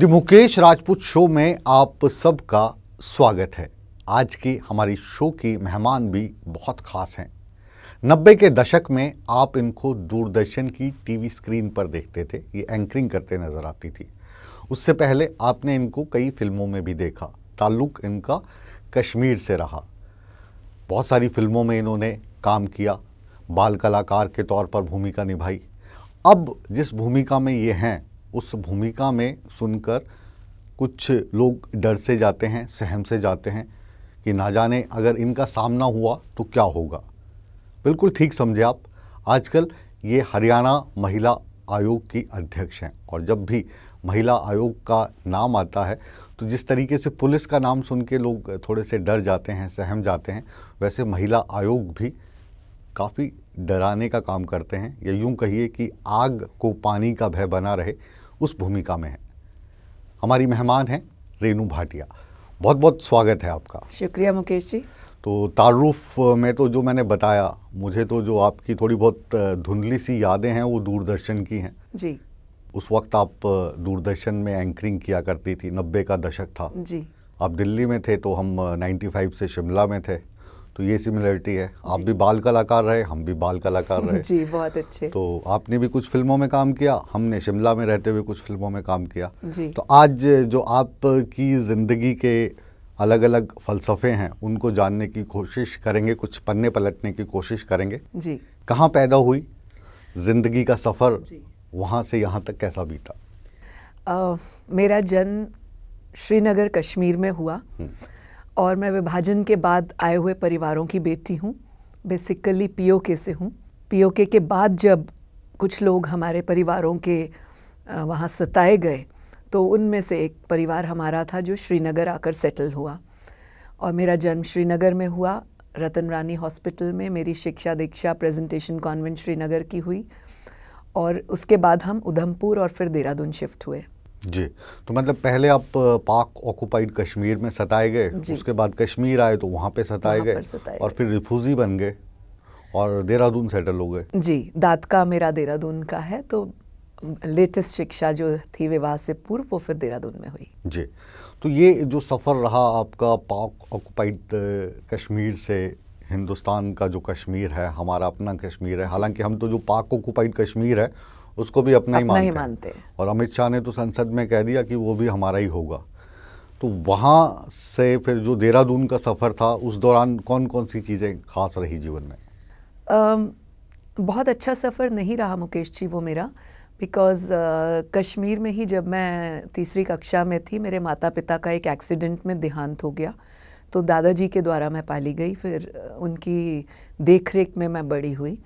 The Mukesh Rajput show में आप सबका स्वागत है आज की हमारी शो की मेहमान भी बहुत खास हैं नब्बे के दशक में आप इनको दूरदर्शन की टीवी स्क्रीन पर देखते थे ये एंकरिंग करते नज़र आती थी उससे पहले आपने इनको कई फिल्मों में भी देखा ताल्लुक इनका कश्मीर से रहा बहुत सारी फिल्मों में इन्होंने काम किया बाल कलाकार के तौर पर भूमिका निभाई अब जिस भूमिका में ये हैं उस भूमिका में सुनकर कुछ लोग डर से जाते हैं सहम से जाते हैं कि ना जाने अगर इनका सामना हुआ तो क्या होगा बिल्कुल ठीक समझे आप आजकल ये हरियाणा महिला आयोग की अध्यक्ष हैं और जब भी महिला आयोग का नाम आता है तो जिस तरीके से पुलिस का नाम सुन के लोग थोड़े से डर जाते हैं सहम जाते हैं वैसे महिला आयोग भी काफ़ी डराने का काम करते हैं या यूँ कहिए कि आग को पानी का भय बना रहे उस भूमिका में है हमारी मेहमान हैं रेनू भाटिया बहुत बहुत स्वागत है आपका शुक्रिया मुकेश जी तो तारुफ में तो जो मैंने बताया मुझे तो जो आपकी थोड़ी बहुत धुंधली सी यादें हैं वो दूरदर्शन की हैं जी उस वक्त आप दूरदर्शन में एंकरिंग किया करती थी नब्बे का दशक था जी आप दिल्ली में थे तो हम 95 से शिमला में थे तो ये सिमिलरिटी है आप भी बाल कलाकार रहे हम भी बाल कलाकार रहे जी बहुत अच्छे तो आपने भी कुछ फिल्मों में काम किया हमने शिमला में रहते हुए कुछ फिल्मों में काम किया जी तो आज जो आपकी ज़िंदगी के अलग अलग फ़लसफ़े हैं उनको जानने की कोशिश करेंगे कुछ पन्ने पलटने की कोशिश करेंगे जी कहाँ पैदा हुई ज़िंदगी का सफ़र वहाँ से यहाँ तक कैसा बीता मेरा जन्म श्रीनगर कश्मीर में हुआ हम्म। और मैं विभाजन के बाद आए हुए परिवारों की बेटी हूँ बेसिकली पी से हूँ पीओके के बाद जब कुछ लोग हमारे परिवारों के वहाँ सताए गए तो उनमें से एक परिवार हमारा था जो श्रीनगर आकर सेटल हुआ और मेरा जन्म श्रीनगर में हुआ रतन रानी हॉस्पिटल में मेरी शिक्षा दीक्षा प्रेजेंटेशन कॉन्वेंट श्रीनगर की हुई और उसके बाद हम उधमपुर और फिर देहरादून शिफ्ट हुए जी तो मतलब पहले आप पाक ऑक्यूपाइड कश्मीर में सताए गए उसके बाद कश्मीर आए तो वहाँ पे सताए गए और फिर रिफ्यूजी बन गए और देहरादून सेटल हो गए जी दाद का मेरा देहरादून का है तो लेटेस्ट शिक्षा जो थी विवाह से पूर्व वो फिर देहरादून में हुई जी तो ये जो सफ़र रहा आपका पाक ऑक्यूपाइड कश्मीर से हिंदुस्तान का जो कश्मीर है हमारा अपना कश्मीर है हालांकि हम तो जो पाक ऑक्यूपाइड कश्मीर है उसको भी अपना, अपना ही मानते हैं और अमित शाह ने तो संसद में कह दिया कि वो भी हमारा ही होगा तो वहाँ से फिर जो देहरादून का सफ़र था उस दौरान कौन कौन सी चीज़ें खास रही जीवन में बहुत अच्छा सफ़र नहीं रहा मुकेश जी वो मेरा बिकॉज़ uh, कश्मीर में ही जब मैं तीसरी कक्षा में थी मेरे माता पिता का एक एक्सीडेंट में देहांत हो गया तो दादाजी के द्वारा मैं पाली गई फिर उनकी देखरेख में मैं बड़ी हुई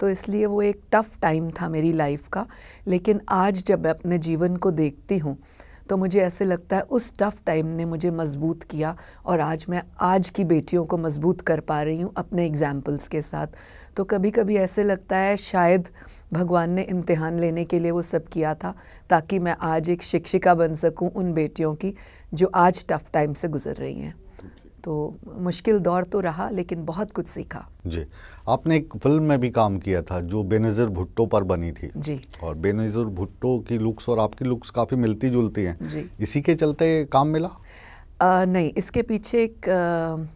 तो इसलिए वो एक टफ़ टाइम था मेरी लाइफ का लेकिन आज जब मैं अपने जीवन को देखती हूँ तो मुझे ऐसे लगता है उस टफ़ टाइम ने मुझे मजबूत किया और आज मैं आज की बेटियों को मजबूत कर पा रही हूँ अपने एग्ज़ाम्पल्स के साथ तो कभी कभी ऐसे लगता है शायद भगवान ने इम्तिहान लेने के लिए वो सब किया था ताकि मैं आज एक शिक्षिका बन सकूँ उन बेटियों की जो आज टफ़ टाइम से गुजर रही हैं तो मुश्किल दौर तो रहा लेकिन बहुत कुछ सीखा जी आपने एक फिल्म में भी काम किया था जो बेनज़ीर भुट्टो पर बनी थी जी और बेनज़ीर भुट्टो की लुक्स और आपकी लुक्स काफ़ी मिलती जुलती हैं जी इसी के चलते काम मिला आ, नहीं इसके पीछे एक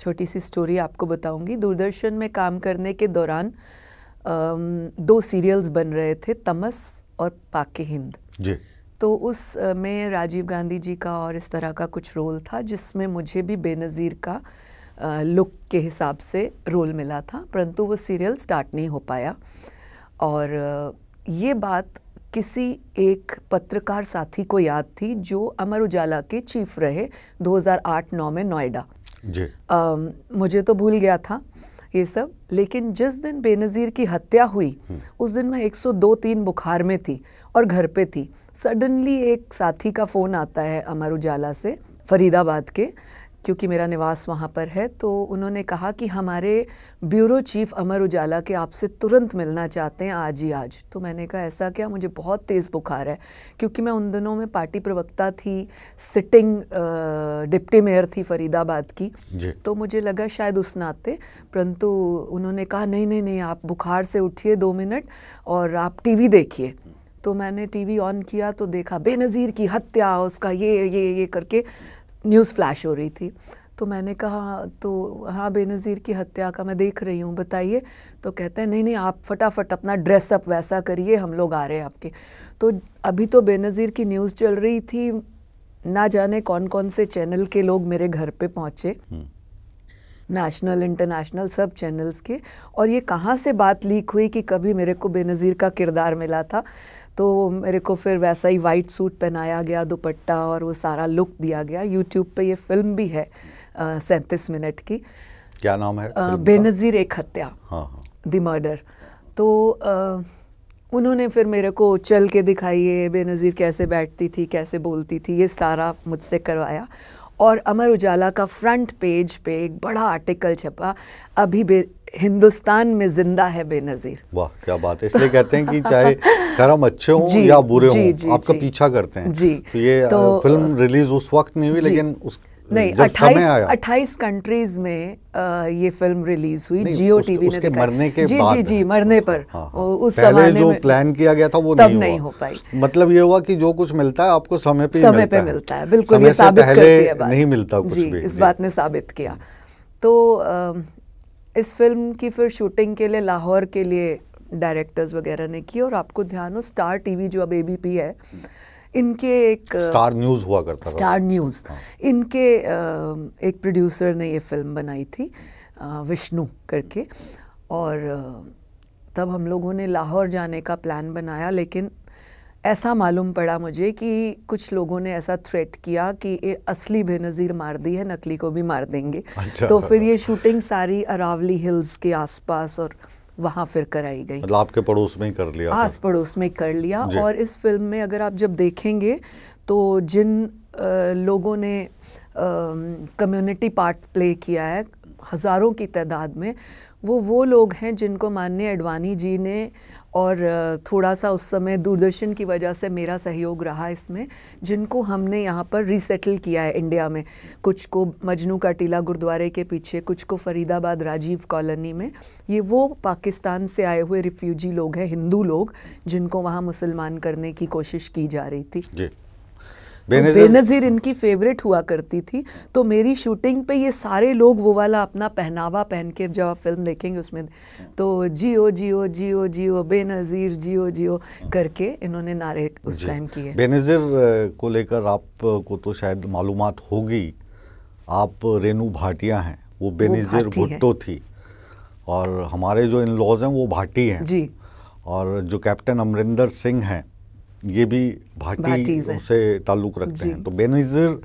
छोटी सी स्टोरी आपको बताऊंगी दूरदर्शन में काम करने के दौरान आ, दो सीरियल्स बन रहे थे तमस और पाके हिंद जी तो उस में राजीव गांधी जी का और इस तरह का कुछ रोल था जिसमें मुझे भी बेनज़ीर का लुक के हिसाब से रोल मिला था परंतु वो सीरियल स्टार्ट नहीं हो पाया और ये बात किसी एक पत्रकार साथी को याद थी जो अमर उजाला के चीफ रहे 2008-9 में नोएडा जी आ, मुझे तो भूल गया था ये सब लेकिन जिस दिन बेनज़ीर की हत्या हुई हम्म। उस दिन मैं 102 तीन बुखार में थी और घर पे थी सडनली एक साथी का फ़ोन आता है अमर उजाला से फरीदाबाद के क्योंकि मेरा निवास वहाँ पर है तो उन्होंने कहा कि हमारे ब्यूरो चीफ अमर उजाला के आपसे तुरंत मिलना चाहते हैं आज ही आज तो मैंने कहा ऐसा क्या मुझे बहुत तेज़ बुखार है क्योंकि मैं उन दिनों में पार्टी प्रवक्ता थी सिटिंग डिप्टी मेयर थी फरीदाबाद की तो मुझे लगा शायद उस नाते परंतु उन्होंने कहा नहीं नहीं नहीं आप बुखार से उठिए दो मिनट और आप टी देखिए तो मैंने टीवी ऑन किया तो देखा बेनज़ीर की हत्या उसका ये ये ये करके न्यूज़ फ्लैश हो रही थी तो मैंने कहा तो हाँ बेनज़ीर की हत्या का मैं देख रही हूँ बताइए तो कहते हैं नहीं नहीं आप फटाफट अपना ड्रेसअप वैसा करिए हम लोग आ रहे हैं आपके तो अभी तो बेनज़ीर की न्यूज़ चल रही थी ना जाने कौन कौन से चैनल के लोग मेरे घर पे पहुँचे नेशनल इंटरनेशनल सब चैनल्स के और ये कहाँ से बात लीक हुई कि कभी मेरे को बेनज़ीर का किरदार मिला था तो मेरे को फिर वैसा ही वाइट सूट पहनाया गया दुपट्टा और वो सारा लुक दिया गया यूट्यूब पे ये फिल्म भी है सैंतीस मिनट की क्या नाम है बेनज़ीर एक हत्या द हाँ, मर्डर हाँ। तो आ, उन्होंने फिर मेरे को चल के दिखाई ये बेनज़ीर कैसे बैठती थी कैसे बोलती थी ये सारा मुझसे करवाया और अमर उजाला का फ्रंट पेज पे एक बड़ा आर्टिकल छपा अभी बे हिंदुस्तान में जिंदा है बेनजीर वाह क्या बात है इसलिए कहते हैं कि चाहे कर्म अच्छे हों या बुरे हों आपका पीछा करते हैं जी तो ये तो, फिल्म रिलीज उस वक्त नहीं हुई लेकिन उस नहीं अट्ठाईस अट्ठाईस कंट्रीज में आ, ये फिल्म रिलीज हुई जियो टीवी उसके ने मरने के जी बाद जी जी मरने पर हाँ, हाँ, उस पहले जो प्लान किया गया था वो तब नहीं, नहीं हो पाई मतलब ये हुआ कि जो कुछ मिलता है आपको समय पे समय पे मिलता है बिल्कुल ये साबित करती है नहीं मिलता कुछ भी इस बात ने साबित किया तो इस फिल्म की फिर शूटिंग के लिए लाहौर के लिए डायरेक्टर्स वगैरह ने की और आपको ध्यान हो स्टार टीवी जो अब एबीपी है इनके एक स्टार uh, न्यूज़ हुआ करता स्टार न्यूज़ हाँ। इनके uh, एक प्रोड्यूसर ने ये फिल्म बनाई थी विष्णु uh, करके और तब हम लोगों ने लाहौर जाने का प्लान बनाया लेकिन ऐसा मालूम पड़ा मुझे कि कुछ लोगों ने ऐसा थ्रेट किया कि ये असली बेनज़ीर मार दी है नकली को भी मार देंगे अच्छा। तो फिर ये शूटिंग सारी अरावली हिल्स के आसपास और वहाँ फिर कराई गई मतलब आपके पड़ोस में ही कर लिया आस पड़ोस में कर लिया और इस फिल्म में अगर आप जब देखेंगे तो जिन आ, लोगों ने कम्युनिटी पार्ट प्ले किया है हज़ारों की तादाद में वो वो लोग हैं जिनको माननीय अडवाणी जी ने और थोड़ा सा उस समय दूरदर्शन की वजह से मेरा सहयोग रहा इसमें जिनको हमने यहाँ पर रीसेटल किया है इंडिया में कुछ को मजनू का टीला गुरुद्वारे के पीछे कुछ को फरीदाबाद राजीव कॉलोनी में ये वो पाकिस्तान से आए हुए रिफ्यूजी लोग हैं हिंदू लोग जिनको वहाँ मुसलमान करने की कोशिश की जा रही थी जी बेनजीर, तो बेनजीर इनकी फेवरेट हुआ करती थी तो मेरी शूटिंग पे ये सारे लोग वो वाला अपना पहनावा पहन के जब आप फिल्म देखेंगे उसमें तो जियो जियो जियो जियो बेनज़ीर जियो जियो करके इन्होंने नारे उस टाइम किए बेनज़ीर को लेकर आपको तो शायद मालूम होगी आप रेनू भाटिया हैं वो बेनज़ीर भुट्टो थी और हमारे जो इन लॉज हैं वो भाटी हैं जी और जो कैप्टन अमरिंदर सिंह हैं ये भी भाटी से ताल्लुक रखते हैं तो बेनजीर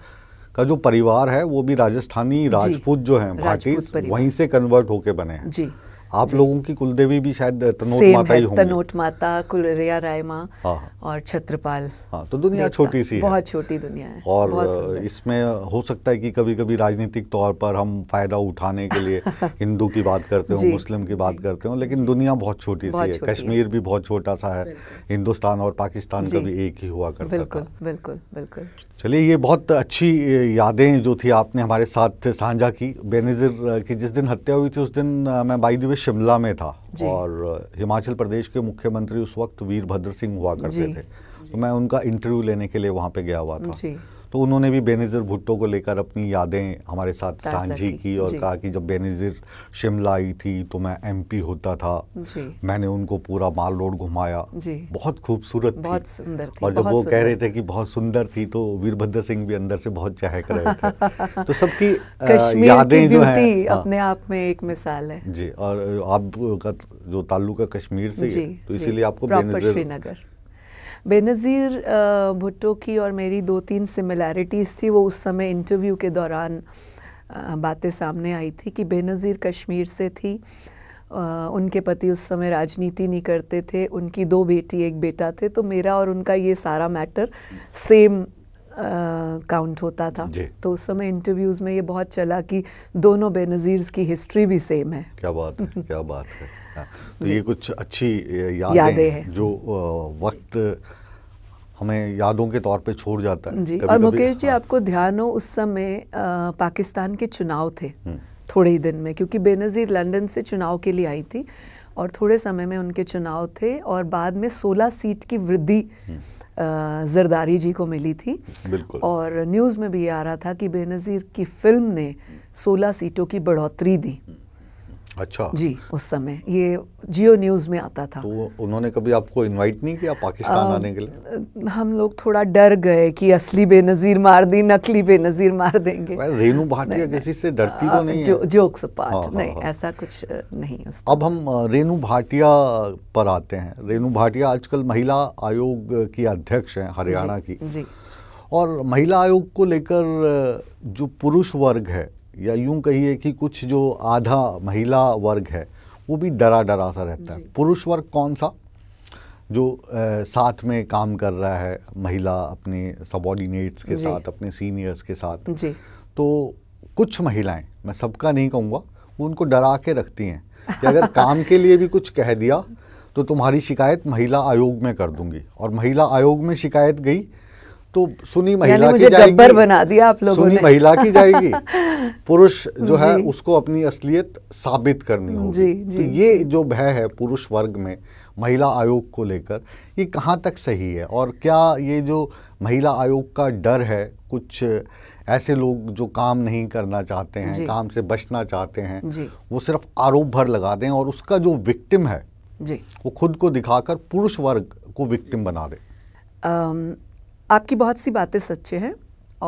का जो परिवार है वो भी राजस्थानी राजपूत जो है भाटी वहीं से कन्वर्ट होके बने हैं जी आप लोगों की कुलदेवी भी शायद तनोट माता ही तनोट माता कुलरिया राय माँ हाँ। और छत्रपाल हाँ तो दुनिया छोटी सी बहुत छोटी दुनिया है और इसमें हो सकता है कि कभी कभी राजनीतिक तौर पर हम फायदा उठाने के लिए हिंदू की बात करते हो मुस्लिम की बात करते हो लेकिन दुनिया बहुत छोटी सी है कश्मीर भी बहुत छोटा सा है हिंदुस्तान और पाकिस्तान का भी एक ही हुआ करता बिल्कुल बिल्कुल बिल्कुल चलिए ये बहुत अच्छी यादें जो थी आपने हमारे साथ साझा की बेनज़िर की जिस दिन हत्या हुई थी उस दिन मैं बाई दिवे शिमला में था और हिमाचल प्रदेश के मुख्यमंत्री उस वक्त वीरभद्र सिंह हुआ करते थे तो मैं उनका इंटरव्यू लेने के लिए वहाँ पे गया हुआ था तो उन्होंने भी बेनज़ीर भुट्टो को लेकर अपनी यादें हमारे साथ साझी की और कहा कि जब बेनज़ीर शिमला आई थी तो मैं एमपी होता था मैंने उनको पूरा माल रोड घुमाया बहुत खूबसूरत बहुत सुंदर और जब वो कह रहे थे कि बहुत सुंदर थी तो वीरभद्र सिंह भी अंदर से बहुत चहक रहे थे तो सबकी यादें जो है हाँ। अपने आप में एक मिसाल है जी और आपका जो ताल्लुक है कश्मीर से तो इसीलिए आपको श्रीनगर बेनज़ीर भुट्टो की और मेरी दो तीन सिमिलैरिटीज़ थी वो उस समय इंटरव्यू के दौरान बातें सामने आई थी कि बेनज़ीर कश्मीर से थी उनके पति उस समय राजनीति नहीं करते थे उनकी दो बेटी एक बेटा थे तो मेरा और उनका ये सारा मैटर सेम काउंट होता था तो उस समय इंटरव्यूज़ में ये बहुत चला कि दोनों बेनज़ीर की हिस्ट्री भी सेम है क्या बात है क्या बात है हाँ, तो ये कुछ अच्छी यादें, यादें हैं जो वक्त हमें यादों के तौर पे छोड़ जाता है जी और मुकेश जी हाँ। आपको ध्यान हो उस समय पाकिस्तान के चुनाव थे हम्म। थोड़े ही दिन में क्योंकि बेनज़ीर लंदन से चुनाव के लिए आई थी और थोड़े समय में उनके चुनाव थे और बाद में 16 सीट की वृद्धि हम्म। जरदारी जी को मिली थी और न्यूज़ में भी ये आ रहा था कि बेनज़ीर की फिल्म ने सोलह सीटों की बढ़ोतरी दी हम्म। अच्छा जी उस समय ये जियो न्यूज़ में आता था तो उन्होंने कभी आपको इनवाइट नहीं किया पाकिस्तान आ, आने के लिए हम लोग थोड़ा डर गए कि असली बेनज़ीर मार दी नकली बेनज़ीर मार देंगे रेनू भाटिया किसी से डरती तो नहीं जो, जोक्स अपार्ट हाँ, हाँ, नहीं हाँ, ऐसा कुछ नहीं अब हम रेनू भाटिया पर आते हैं रेनू भाटिया आजकल महिला आयोग की अध्यक्ष है हरियाणा की जी और महिला आयोग को लेकर जो पुरुष वर्ग है या यूं कहिए कि कुछ जो आधा महिला वर्ग है वो भी डरा डरा सा रहता है पुरुष वर्ग कौन सा जो आ, साथ में काम कर रहा है महिला अपने सबॉर्डिनेट्स के साथ अपने सीनियर्स के साथ जी। तो कुछ महिलाएं मैं सबका नहीं कहूँगा वो उनको डरा के रखती हैं कि अगर काम के लिए भी कुछ कह दिया तो तुम्हारी शिकायत महिला आयोग में कर दूंगी और महिला आयोग में शिकायत गई तो सुनी महिला की जाएगी बना दिया आप लोगों सुनी ने। महिला की जाएगी पुरुष जो है उसको अपनी असलियत साबित करनी होगी जी, तो जी। तो ये जो भय है पुरुष वर्ग में महिला आयोग को लेकर ये कहाँ तक सही है और क्या ये जो महिला आयोग का डर है कुछ ऐसे लोग जो काम नहीं करना चाहते हैं काम से बचना चाहते हैं वो सिर्फ आरोप भर लगा दें और उसका जो विक्टिम है जी वो खुद को दिखाकर पुरुष वर्ग को विक्टिम बना दे आपकी बहुत सी बातें सच्चे हैं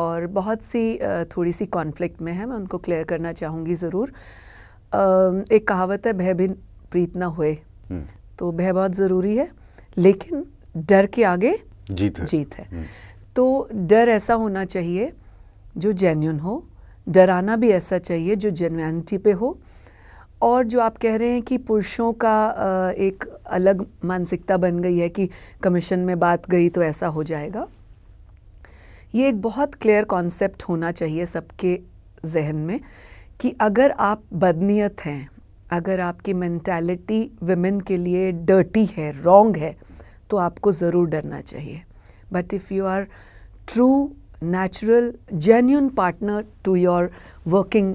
और बहुत सी थोड़ी सी कॉन्फ्लिक्ट में है मैं उनको क्लियर करना चाहूँगी ज़रूर एक कहावत है भय भी प्रीत ना हुए हम्म। तो भय बहुत ज़रूरी है लेकिन डर के आगे जीत है, जीत है। हम्म। तो डर ऐसा होना चाहिए जो जेन्यून हो डराना भी ऐसा चाहिए जो जेनुनिटी पे हो और जो आप कह रहे हैं कि पुरुषों का एक अलग मानसिकता बन गई है कि कमीशन में बात गई तो ऐसा हो जाएगा ये एक बहुत क्लियर कॉन्सेप्ट होना चाहिए सबके जहन में कि अगर आप बदनीयत हैं अगर आपकी मैंटेलिटी वेमेन के लिए डर्टी है रॉन्ग है तो आपको ज़रूर डरना चाहिए but if you are true natural genuine partner to your working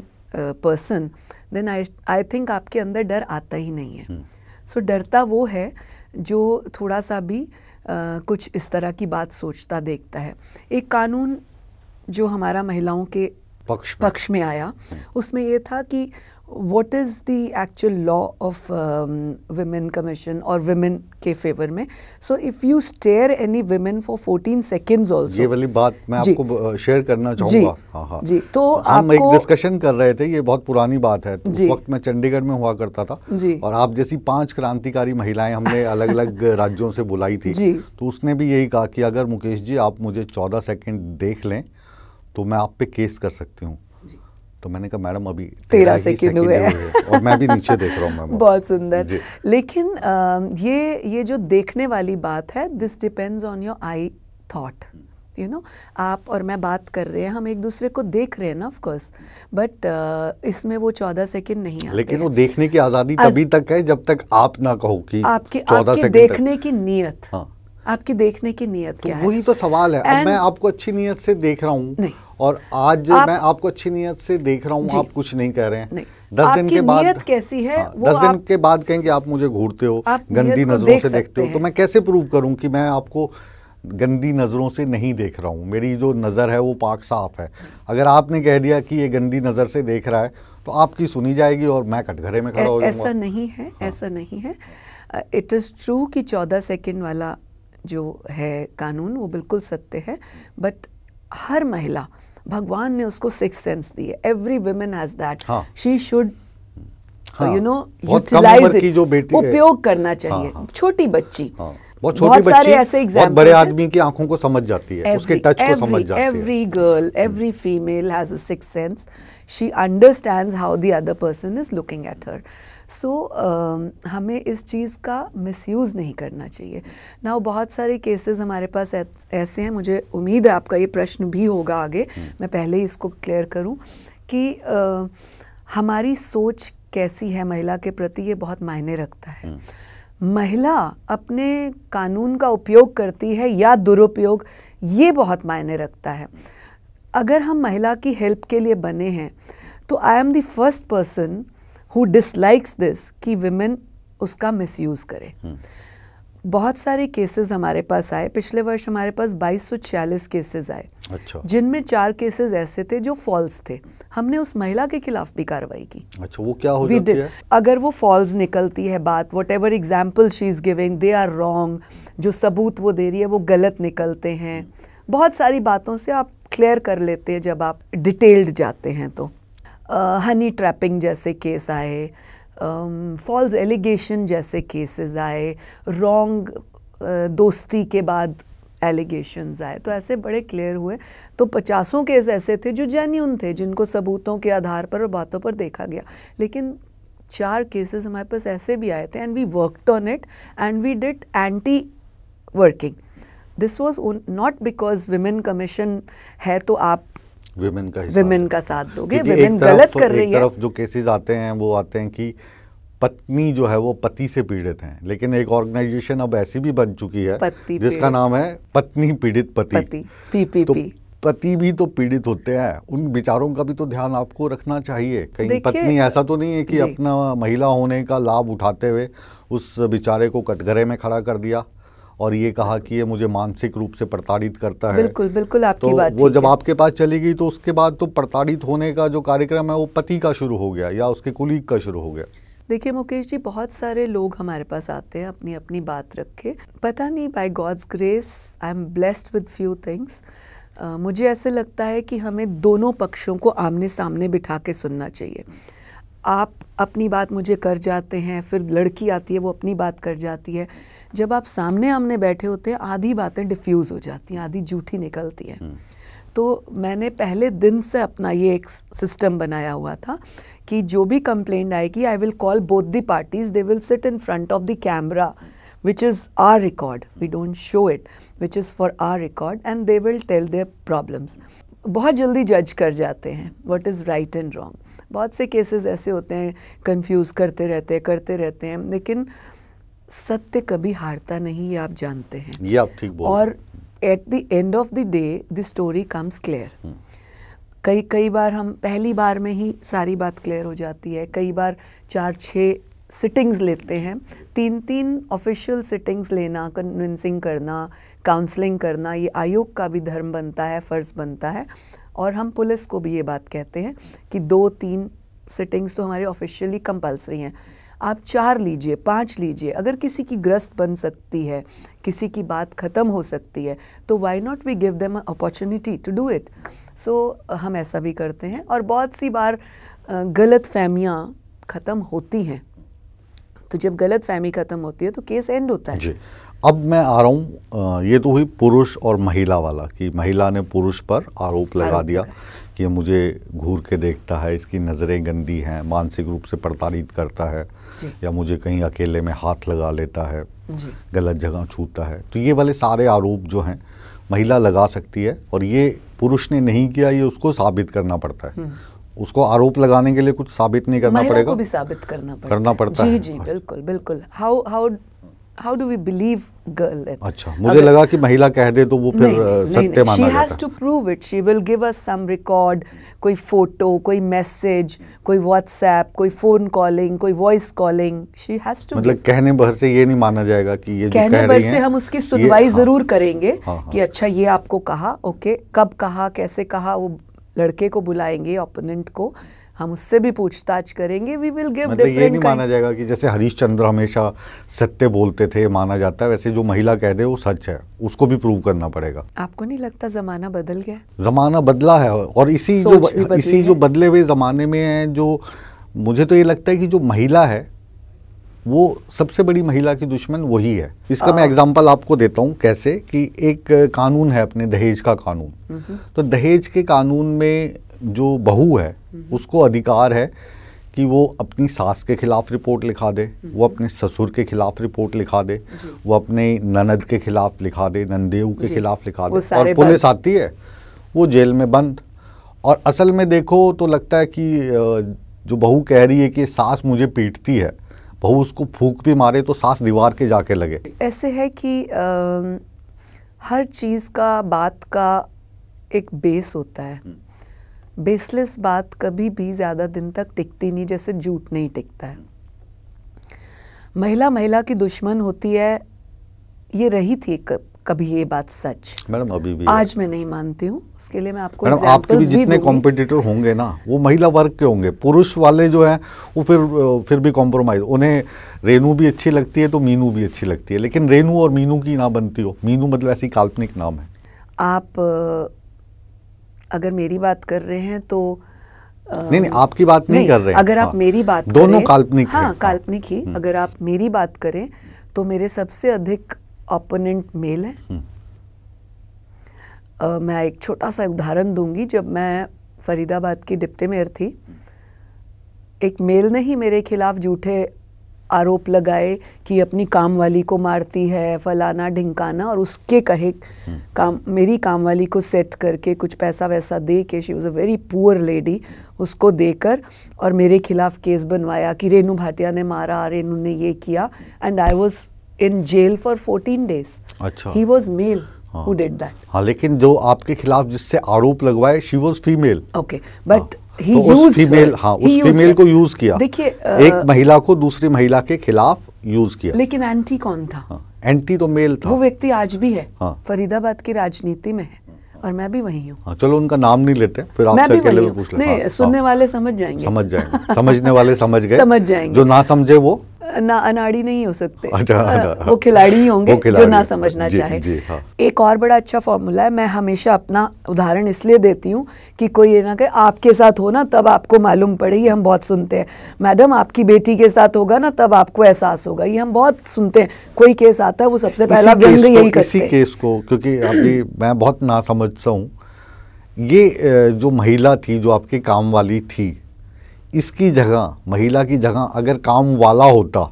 person then I I think आपके अंदर डर आता ही नहीं है सो हम्म। hmm. so, डरता वो है जो थोड़ा सा भी uh, कुछ इस तरह की बात सोचता देखता है एक कानून जो हमारा महिलाओं के पक्ष में, पक्ष में आया हम्म। उसमें यह था कि what is the actual law of women commission और वेमेन के फेवर में so if you stare any women for fourteen second also ये वाली बात मैं आपको शेयर करना चाहूँगा हाँ हाँ जी तो, तो हम एक डिस्कशन कर रहे थे ये बहुत पुरानी बात है तो उस वक्त मैं चंडीगढ़ में हुआ करता था जी और आप जैसी पांच क्रांतिकारी महिलाएं हमने अलग अलग राज्यों से बुलाई थी जी तो उसने भी यही कहा कि अगर मुकेश जी आप मुझे चौदह सेकेंड देख लें तो मैं आप पे केस कर सकती हूँ तो मैंने कहा मैडम अभी तेरह सेकेंड हुए और मैं भी नीचे देख रहा हूँ बहुत सुंदर लेकिन आ, ये ये जो देखने वाली बात है this depends on your I thought you know आप और मैं बात कर रहे हैं हम एक दूसरे को देख रहे हैं ना ऑफकोर्स बट इसमें वो चौदह सेकंड नहीं आते लेकिन वो देखने की आज़ादी तभी तक है जब तक आप ना कहो कि आपके आपके देखने की नीयत हाँ आपकी देखने की नीयत तो क्या है वही तो सवाल है अब मैं आपको अच्छी नीयत से देख रहा हूँ और आज आप, मैं आपको अच्छी नीयत से देख रहा हूँ आप कुछ नहीं कह रहे हैं दस दिन के बाद कैसी है हाँ, वो दस दिन के बाद कहेंगे आप मुझे घूरते हो गंदी नजरों से देखते हो तो मैं कैसे प्रूव करूँ कि मैं आपको गंदी नज़रों से नहीं देख रहा हूँ मेरी जो नज़र है वो पाक साफ है अगर आपने कह दिया कि ये गंदी नज़र से देख रहा है तो आपकी सुनी जाएगी और मैं कटघरे में खड़ा हो जाऊंगा ऐसा नहीं है हाँ। ऐसा नहीं है इट इज़ ट्रू कि चौदह सेकेंड वाला जो है कानून वो बिल्कुल सत्य है बट हर महिला भगवान ने उसको सिक्स सेंस दी है every women has that she should you know utilize उपयोग करना हाँ, चाहिए हाँ, हाँ, छोटी बच्ची हाँ, बहुत छोटी बहुत सारे ऐसे बहुत बड़े आदमी की आंखों को समझ जाती है every, उसके टच को समझ जाती every है every girl every female has a six sense she understands how the other person is looking at her so so, uh, हमें इस चीज़ का मिसयूज़ नहीं करना चाहिए ना बहुत सारे केसेस हमारे पास ऐसे हैं मुझे उम्मीद है आपका ये प्रश्न भी होगा आगे हम्म। मैं पहले ही इसको क्लियर करूं कि uh, हमारी सोच कैसी है महिला के प्रति ये बहुत मायने रखता है हम्म। महिला अपने कानून का उपयोग करती है या दुरुपयोग ये बहुत मायने रखता है अगर हम महिला की हेल्प के लिए बने हैं तो I am the first person who dislikes this कि वेमेन उसका मिसयूज़ करें बहुत सारे केसेस हमारे पास आए पिछले वर्ष हमारे पास बाईस केसेस आए अच्छा जिनमें चार केसेस ऐसे थे जो फॉल्स थे हमने उस महिला के खिलाफ भी कार्रवाई की अच्छा वो क्या हो जाती है? अगर वो फॉल्स निकलती है बात whatever example she is giving they are wrong जो सबूत वो दे रही है वो गलत निकलते हैं बहुत सारी बातों से आप क्लियर कर लेते हैं जब आप डिटेल्ड जाते हैं तो हनी ट्रैपिंग जैसे केस आए फॉल्स एलिगेशन जैसे केसेस आए रॉन्ग दोस्ती के बाद एलिगेशंस आए तो ऐसे बड़े क्लियर हुए तो पचासों केस ऐसे थे जो जेन्यून थे जिनको सबूतों के आधार पर और बातों पर देखा गया लेकिन चार केसेस हमारे पास ऐसे भी आए थे and we worked on it and we did anti working this was not because women commission है तो आप विमेन का विमेन का साथ दोगे विमेन गलत कर रही है तरफ जो केसेस आते हैं वो आते हैं कि पत्नी जो है वो पति से पीड़ित हैं लेकिन एक ऑर्गेनाइजेशन अब ऐसी भी बन चुकी है जिसका नाम है पत्नी पीड़ित पति पति पीपीपी तो पति भी तो पीड़ित होते हैं उन विचारों का भी तो ध्यान आपको रखना चाहिए कहीं पत्नी ऐसा तो नहीं है कि अपना महिला होने का लाभ उठाते हुए उस बिचारे को कटघरे में खड़ा कर दिया और ये कहा कि ये मुझे मानसिक रूप से प्रताड़ित करता है बिल्कुल बिल्कुल आपकी तो बात वो जब आपके पास चली गई तो उसके बाद तो प्रताड़ित होने का जो कार्यक्रम है वो पति का शुरू हो गया या उसके कुलीग का शुरू हो गया देखिए मुकेश जी बहुत सारे लोग हमारे पास आते हैं अपनी अपनी बात रख के पता नहीं by God's grace I am blessed with few things मुझे ऐसे लगता है कि हमें दोनों पक्षों को आमने सामने बिठा के सुनना चाहिए आप अपनी बात मुझे कर जाते हैं फिर लड़की आती है वो अपनी बात कर जाती है जब आप सामने आमने बैठे होते हैं आधी बातें डिफ्यूज़ हो जाती हैं आधी झूठी निकलती है हम्म। तो मैंने पहले दिन से अपना ये एक सिस्टम बनाया हुआ था कि जो भी कंप्लेंट आएगी I will call both the parties they will sit in front of the camera which is our record we don't show it which is for our record and they will tell their problems बहुत जल्दी जज कर जाते हैं what is right and wrong बहुत से cases ऐसे होते हैं कंफ्यूज करते रहते हैं करते रहते हैं लेकिन सत्य कभी हारता नहीं ये आप जानते हैं ये आप ठीक बोल और at the end of the day the story comes clear कई कई बार हम पहली बार में ही सारी बात क्लियर हो जाती है कई बार चार छः सिटिंग्स लेते हैं तीन तीन ऑफिशियल सिटिंग्स लेना कन्विंसिंग करना काउंसलिंग करना ये आयोग का भी धर्म बनता है फ़र्ज़ बनता है और हम पुलिस को भी ये बात कहते हैं कि दो तीन सिटिंग्स तो हमारे ऑफिशियली कंपलसरी हैं आप चार लीजिए पांच लीजिए अगर किसी की ग्रस्त बन सकती है किसी की बात ख़त्म हो सकती है तो why not we give them opportunity to do it so हम ऐसा भी करते हैं और बहुत सी बार गलत फहमियाँ ख़त्म होती हैं तो जब गलत फहमी ख़त्म होती है तो केस एंड होता है अब मैं आ रहा हूँ ये तो हुई पुरुष और महिला वाला कि महिला ने पुरुष पर आरोप लगा दिया कि ये मुझे घूर के देखता है इसकी नज़रें गंदी हैं मानसिक रूप से प्रताड़ित करता है या मुझे कहीं अकेले में हाथ लगा लेता है गलत जगह छूता है तो ये वाले सारे आरोप जो हैं महिला लगा सकती है और ये पुरुष ने नहीं किया ये उसको साबित करना पड़ता है हम्म। उसको आरोप लगाने के लिए कुछ साबित नहीं करना पड़ेगा को भी साबित करना पड़ता करना पड़ता जी है। जी हाँ। बिल्कुल बिल्कुल how how how do we believe girl in? अच्छा मुझे अगर, लगा कि महिला कह दे तो वो फिर नहीं, सत्य नहीं, माना she has to prove it she will give us some record कोई फोटो कोई मैसेज कोई व्हाट्सएप कोई फोन कॉलिंग कोई voice calling she has to मतलब कहने भर से ये नहीं माना जाएगा कि ये कहने भर से हम उसकी सुनवाई हाँ। जरूर हाँ, करेंगे हाँ, हाँ, कि अच्छा ये आपको कहा ओके कब कहा कैसे कहा वो लड़के को बुलाएंगे ओपोनेंट को हम उससे भी पूछताछ करेंगे वी विल गिव मतलब ये नहीं माना जाएगा कि जैसे हरीश चंद्र हमेशा सत्य बोलते थे माना जाता है वैसे जो महिला कह दे वो सच है उसको भी प्रूव करना पड़ेगा आपको नहीं लगता जमाना बदल गया जमाना बदला है और इसी जो इसी जो बदले हुए जमाने में है जो मुझे तो ये लगता है कि जो महिला है वो सबसे बड़ी महिला की दुश्मन वही है इसका मैं एग्जांपल आपको देता हूँ कैसे कि एक कानून है अपने दहेज का कानून तो दहेज के कानून में जो बहू है हम्म। उसको अधिकार है कि वो अपनी सास के खिलाफ रिपोर्ट लिखा दे हम्म। वो अपने ससुर के खिलाफ रिपोर्ट लिखा दे वो अपने ननद के खिलाफ लिखा दे नंदेव के खिलाफ लिखा दे और पुलिस आती है वो जेल में बंद और असल में देखो तो लगता है कि जो बहू कह रही है कि सास मुझे पीटती है बहू उसको फूक भी मारे तो सास दीवार के जाके लगे ऐसे है कि आ, हर चीज़ का बात का एक बेस होता है हम्म। बेसलेस बात कभी भी ज़्यादा दिन तक टिकती नहीं जैसे झूठ नहीं टिकता है महिला महिला की दुश्मन होती है ये रही थी कब, कभी ये बात सच मैडम अभी भी आज मैं नहीं मानती हूँ उसके लिए मैं आपको मैडम आपके भी जितने कॉम्पिटिटर होंगे ना वो महिला वर्ग के होंगे पुरुष वाले जो हैं वो फिर फिर भी कॉम्प्रोमाइज उन्हें रेनू भी अच्छी लगती है तो मीनू भी अच्छी लगती है लेकिन रेनू और मीनू की ना बनती हो मीनू मतलब ऐसी काल्पनिक नाम है आप अगर मेरी बात कर रहे हैं तो आ, नहीं नहीं आपकी बात नहीं, नहीं कर रहे हैं। अगर आप हाँ, मेरी बात दोनों काल्पनिक हाँ, हाँ काल्पनिक ही हम्म। अगर आप मेरी बात करें तो मेरे सबसे अधिक ओपोनेंट मेल है आ, मैं एक छोटा सा उदाहरण दूंगी जब मैं फरीदाबाद की डिप्टी मेयर थी एक मेल ने ही मेरे खिलाफ झूठे आरोप लगाए कि अपनी काम वाली को मारती है फलाना ढिंकाना और उसके कहे हम्म। काम मेरी काम वाली को सेट करके कुछ पैसा वैसा दे के she was a very poor lady उसको देकर और मेरे खिलाफ केस बनवाया कि रेनू भाटिया ने मारा रेनू ने ये किया and I was in jail for fourteen days अच्छा ही वॉज मेल हाँ, लेकिन जो आपके खिलाफ जिससे आरोप लगवाए she was female okay but तो उस फीमेल हाँ, को यूज किया देखिए एक महिला को दूसरी महिला के खिलाफ यूज किया लेकिन एंटी कौन था एंटी हाँ, तो मेल था वो व्यक्ति आज भी है हाँ। फरीदाबाद की राजनीति में है और मैं भी वही हूँ हाँ, चलो उनका नाम नहीं लेते फिर मैं भी वही पूछ लेते सुनने वाले समझ जाएंगे समझ जाएंगे समझने वाले समझ गए समझ जाएंगे जो ना समझे वो ना अनाड़ी नहीं हो सकते अच्छा, आ, हाँ, हाँ, हाँ। वो खिलाड़ी ही होंगे जो ना समझना जी, चाहे जी, हाँ। एक और बड़ा अच्छा फॉर्मूला है मैं हमेशा अपना उदाहरण इसलिए देती हूँ कि कोई ये ना कहे आपके साथ हो ना तब आपको मालूम पड़े ये हम बहुत सुनते हैं मैडम आपकी बेटी के साथ होगा ना तब आपको एहसास होगा ये हम बहुत सुनते हैं कोई केस आता है वो सबसे पहला व्यंग यही किसी केस को क्योंकि अभी मैं बहुत ना समझता हूँ ये जो महिला थी जो आपके काम वाली थी इसकी जगह महिला की जगह अगर काम वाला होता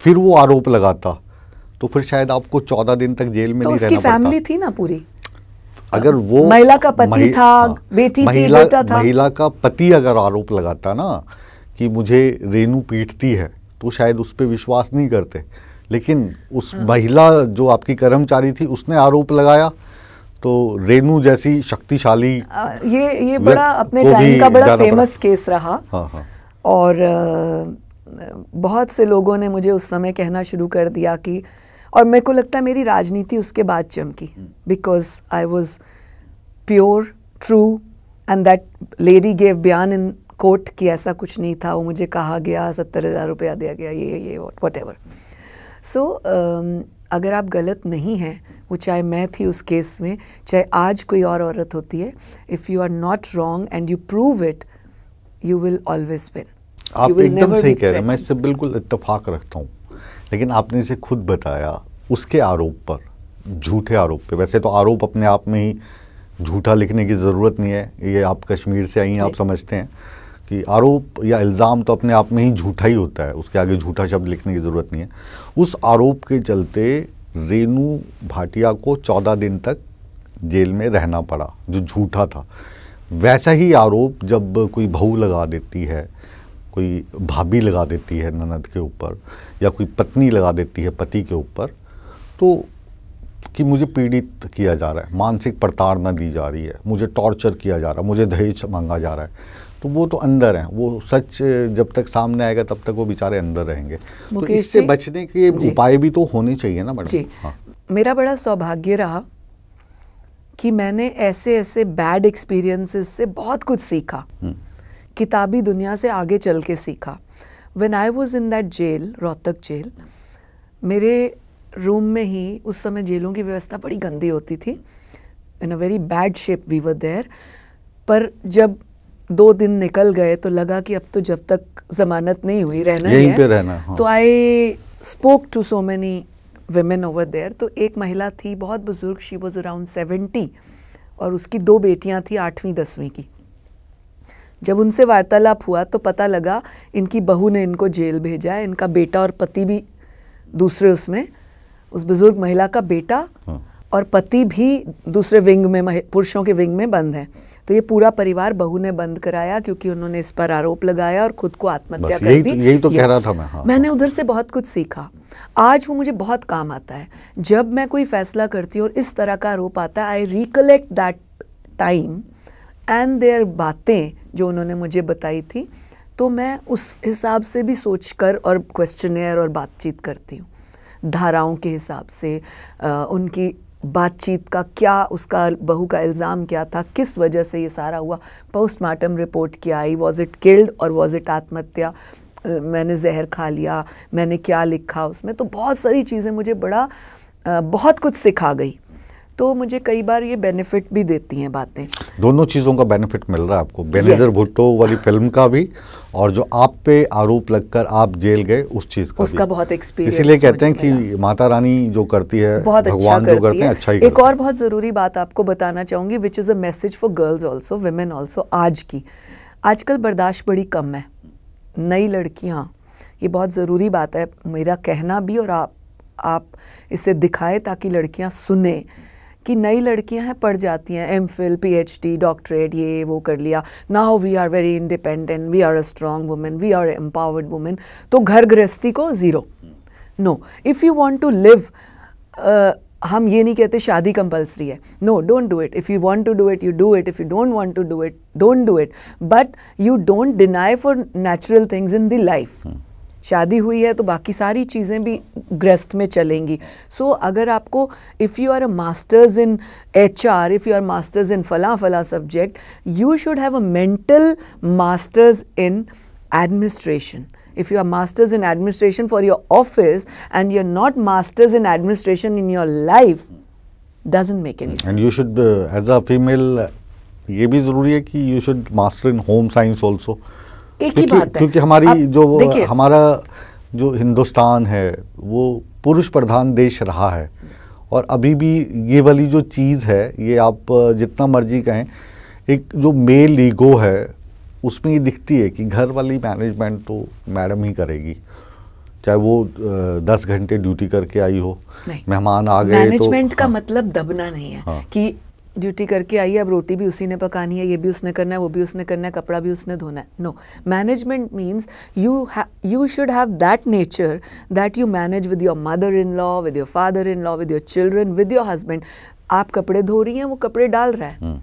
फिर वो आरोप लगाता तो फिर शायद आपको चौदह दिन तक जेल में तो नहीं उसकी रहना फैमिली थी ना पूरी अगर वो महिला का पति महि, था हाँ, बेटी महिला, थी बेटा था महिला का पति अगर आरोप लगाता ना कि मुझे रेनू पीटती है तो शायद उस पर विश्वास नहीं करते लेकिन उस हाँ। महिला जो आपकी कर्मचारी थी उसने आरोप लगाया तो रेनू जैसी शक्तिशाली ये ये बड़ा अपने टाइम का बड़ा फेमस केस रहा हाँ हाँ और बहुत से लोगों ने मुझे उस समय कहना शुरू कर दिया कि और मेरे को लगता है मेरी राजनीति उसके बाद चमकी because I was pure true and that lady gave बयान इन कोर्ट कि ऐसा कुछ नहीं था वो मुझे कहा गया सत्तर हज़ार रुपया दिया गया ये ये वट एवर सो अगर आप गलत नहीं हैं वो चाहे मैं थी उस केस में चाहे आज कोई और औरत होती है if you are not wrong and you prove it you will always win आप एकदम सही कह रहे हैं मैं इससे बिल्कुल इतफाक रखता हूँ लेकिन आपने इसे खुद बताया उसके आरोप पर झूठे आरोप पे वैसे तो आरोप अपने आप में ही झूठा लिखने की ज़रूरत नहीं है ये आप कश्मीर से आई हैं आप समझते हैं कि आरोप या इल्ज़ाम तो अपने आप में ही झूठा ही होता है उसके आगे झूठा शब्द लिखने की ज़रूरत नहीं है उस आरोप के चलते रेनू भाटिया को चौदह दिन तक जेल में रहना पड़ा जो झूठा था वैसा ही आरोप जब कोई बहू लगा देती है कोई भाभी लगा देती है ननद के ऊपर या कोई पत्नी लगा देती है पति के ऊपर तो कि मुझे पीड़ित किया जा रहा है मानसिक प्रताड़ना दी जा रही है मुझे टॉर्चर किया जा रहा है मुझे दहेज मांगा जा रहा है तो वो तो अंदर हैं वो सच जब तक सामने आएगा तब तक वो बेचारे अंदर रहेंगे तो इससे बचने के उपाय भी तो होने चाहिए ना मैडम हाँ। मेरा बड़ा सौभाग्य रहा कि मैंने ऐसे ऐसे बैड एक्सपीरियंसेस से बहुत कुछ सीखा हम्म। किताबी दुनिया से आगे चल के सीखा when I was in that jail Rohtak jail मेरे रूम में ही उस समय जेलों की व्यवस्था बड़ी गंदी होती थी in a very bad shape we were there पर जब दो दिन निकल गए तो लगा कि अब तो जब तक जमानत नहीं हुई रहना यहीं पे रहना हाँ। तो I spoke to so many women over there तो एक महिला थी बहुत बुजुर्ग शी वॉज अराउंड सेवेंटी और उसकी दो बेटियां थी आठवीं दसवीं की जब उनसे वार्तालाप हुआ तो पता लगा इनकी बहू ने इनको जेल भेजा है इनका बेटा और पति भी दूसरे उसमें उस बुजुर्ग महिला का बेटा हाँ। और पति भी दूसरे विंग में पुरुषों के विंग में बंद है तो ये पूरा परिवार बहू ने बंद कराया क्योंकि उन्होंने इस पर आरोप लगाया और खुद को आत्महत्या कर दी तो- यही तो कह रहा था मैं हाँ। मैंने उधर से बहुत कुछ सीखा आज वो मुझे बहुत काम आता है जब मैं कोई फैसला करती हूँ और इस तरह का आरोप आता है I recollect that time and there बातें जो उन्होंने मुझे बताई थी तो मैं उस हिसाब से भी सोच कर और क्वेश्चनर और बातचीत करती हूँ धाराओं के हिसाब से आ, उनकी बातचीत का क्या उसका बहू का इल्ज़ाम क्या था किस वजह से ये सारा हुआ पोस्टमार्टम रिपोर्ट क्या आई वॉज इट किल्ड और वॉज इट आत्महत्या मैंने जहर खा लिया मैंने क्या लिखा उसमें तो बहुत सारी चीज़ें मुझे बड़ा बहुत कुछ सिखा गई तो मुझे कई बार ये बेनिफिट भी देती हैं बातें दोनों चीज़ों का बेनिफिट मिल रहा है आपको बेनेजर yes. भुट्टो वाली फिल्म का भी और जो आप पे आरोप लगकर आप जेल गए उस चीज का उसका बहुत एक्सपीरियंस इसीलिए कहते हैं कि माता रानी जो करती है बहुत अच्छा भगवान अच्छा करती जो करते है। हैं अच्छा ही एक और बहुत जरूरी बात आपको बताना चाहूंगी which is a message for girls also women also आज की आजकल बर्दाश्त बड़ी कम है नई लड़कियाँ ये बहुत ज़रूरी बात है मेरा कहना भी और आप आप इसे दिखाएं ताकि लड़कियां सुने कि नई लड़कियां हैं पढ़ जाती हैं M Phil P H D doctorate ये वो कर लिया now we are very independent we are a strong women we are empowered women तो घर गृहस्थी को zero no if you want to live हम ये नहीं कहते शादी कंपलसरी है no don't do it if you want to do it you do it if you don't want to do it don't do it but you don't deny for natural things in the life शादी हुई है तो बाकी सारी चीज़ें भी ग्रस्त में चलेंगी सो so, अगर आपको if you are a masters in H R if you are masters in फला फला subject you should have a mental masters in administration if you are masters in administration for your office and you're not masters in administration in your life doesn't make any sense and you should uh, as a female ये भी ज़रूरी है कि you should master in home science also एक ही बात है क्योंकि हमारी जो हमारा जो हिंदुस्तान है वो पुरुष प्रधान देश रहा है और अभी भी ये वाली जो चीज़ है ये आप जितना मर्जी कहें एक जो मेल ईगो है उसमें ये दिखती है कि घर वाली मैनेजमेंट तो मैडम ही करेगी चाहे वो दस घंटे ड्यूटी करके आई हो मेहमान आ गए मैनेजमेंट तो, का हाँ, मतलब दबना नहीं है हाँ, कि ड्यूटी करके आई है अब रोटी भी उसी ने पकानी है ये भी उसने करना है वो भी उसने करना है कपड़ा भी उसने धोना है no management means you you should have that nature that you manage with your mother in law with your father in law with your children with your husband आप कपड़े धो रही हैं वो कपड़े डाल रहा है hmm.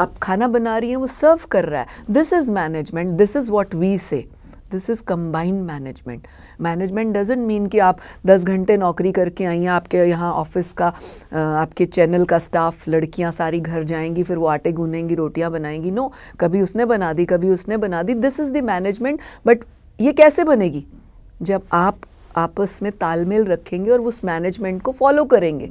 आप खाना बना रही हैं वो सर्व कर रहा है this is management this is what we say this is combined management management doesn't mean कि आप 10 घंटे नौकरी करके आई हैं आपके यहाँ ऑफिस का आपके चैनल का स्टाफ लड़कियाँ सारी घर जाएंगी फिर वो आटे गूनेंगी रोटियाँ बनाएंगी नो no, कभी उसने बना दी कभी उसने बना दी this is the management but ये कैसे बनेगी जब आप आपस में तालमेल रखेंगे और उस मैनेजमेंट को फॉलो करेंगे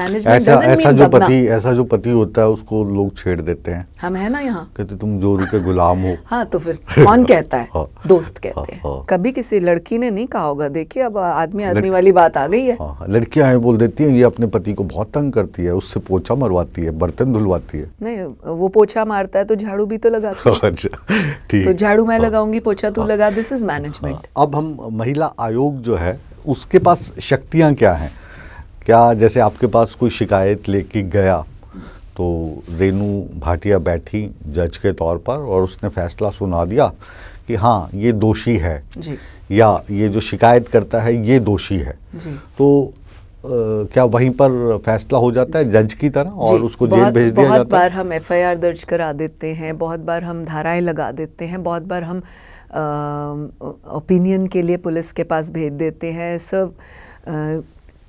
ऐसा ऐसा जो पति ऐसा जो पति होता है उसको लोग छेड़ देते हैं हम है ना यहाँ कहते तुम जोरू के गुलाम हो हाँ तो फिर कौन कहता है हाँ। दोस्त कहते हैं हाँ, हाँ। कभी किसी लड़की ने नहीं कहा होगा देखिए अब आदमी आदमी वाली बात आ गई है लड़कियां बोल देती हैं ये अपने पति को बहुत तंग करती है उससे पोछा मरवाती है बर्तन धुलवाती है नहीं वो पोछा मारता है तो झाड़ू भी तो लगा अच्छा, तो झाड़ू मैं लगाऊंगी पोछा तू लगा दिस इज मैनेजमेंट अब हम महिला आयोग जो है उसके पास शक्तियाँ क्या है क्या जैसे आपके पास कोई शिकायत लेके गया तो रेनू भाटिया बैठी जज के तौर पर और उसने फैसला सुना दिया कि हाँ ये दोषी है जी। या ये जो शिकायत करता है ये दोषी है जी। तो आ, क्या वहीं पर फैसला हो जाता है जज की तरह और उसको जेल भेज दिया जाता है बहुत बार हम एफआईआर दर्ज करा देते हैं बहुत बार हम धाराएं लगा देते हैं बहुत बार हम ओपिनियन के लिए पुलिस के पास भेज देते हैं सब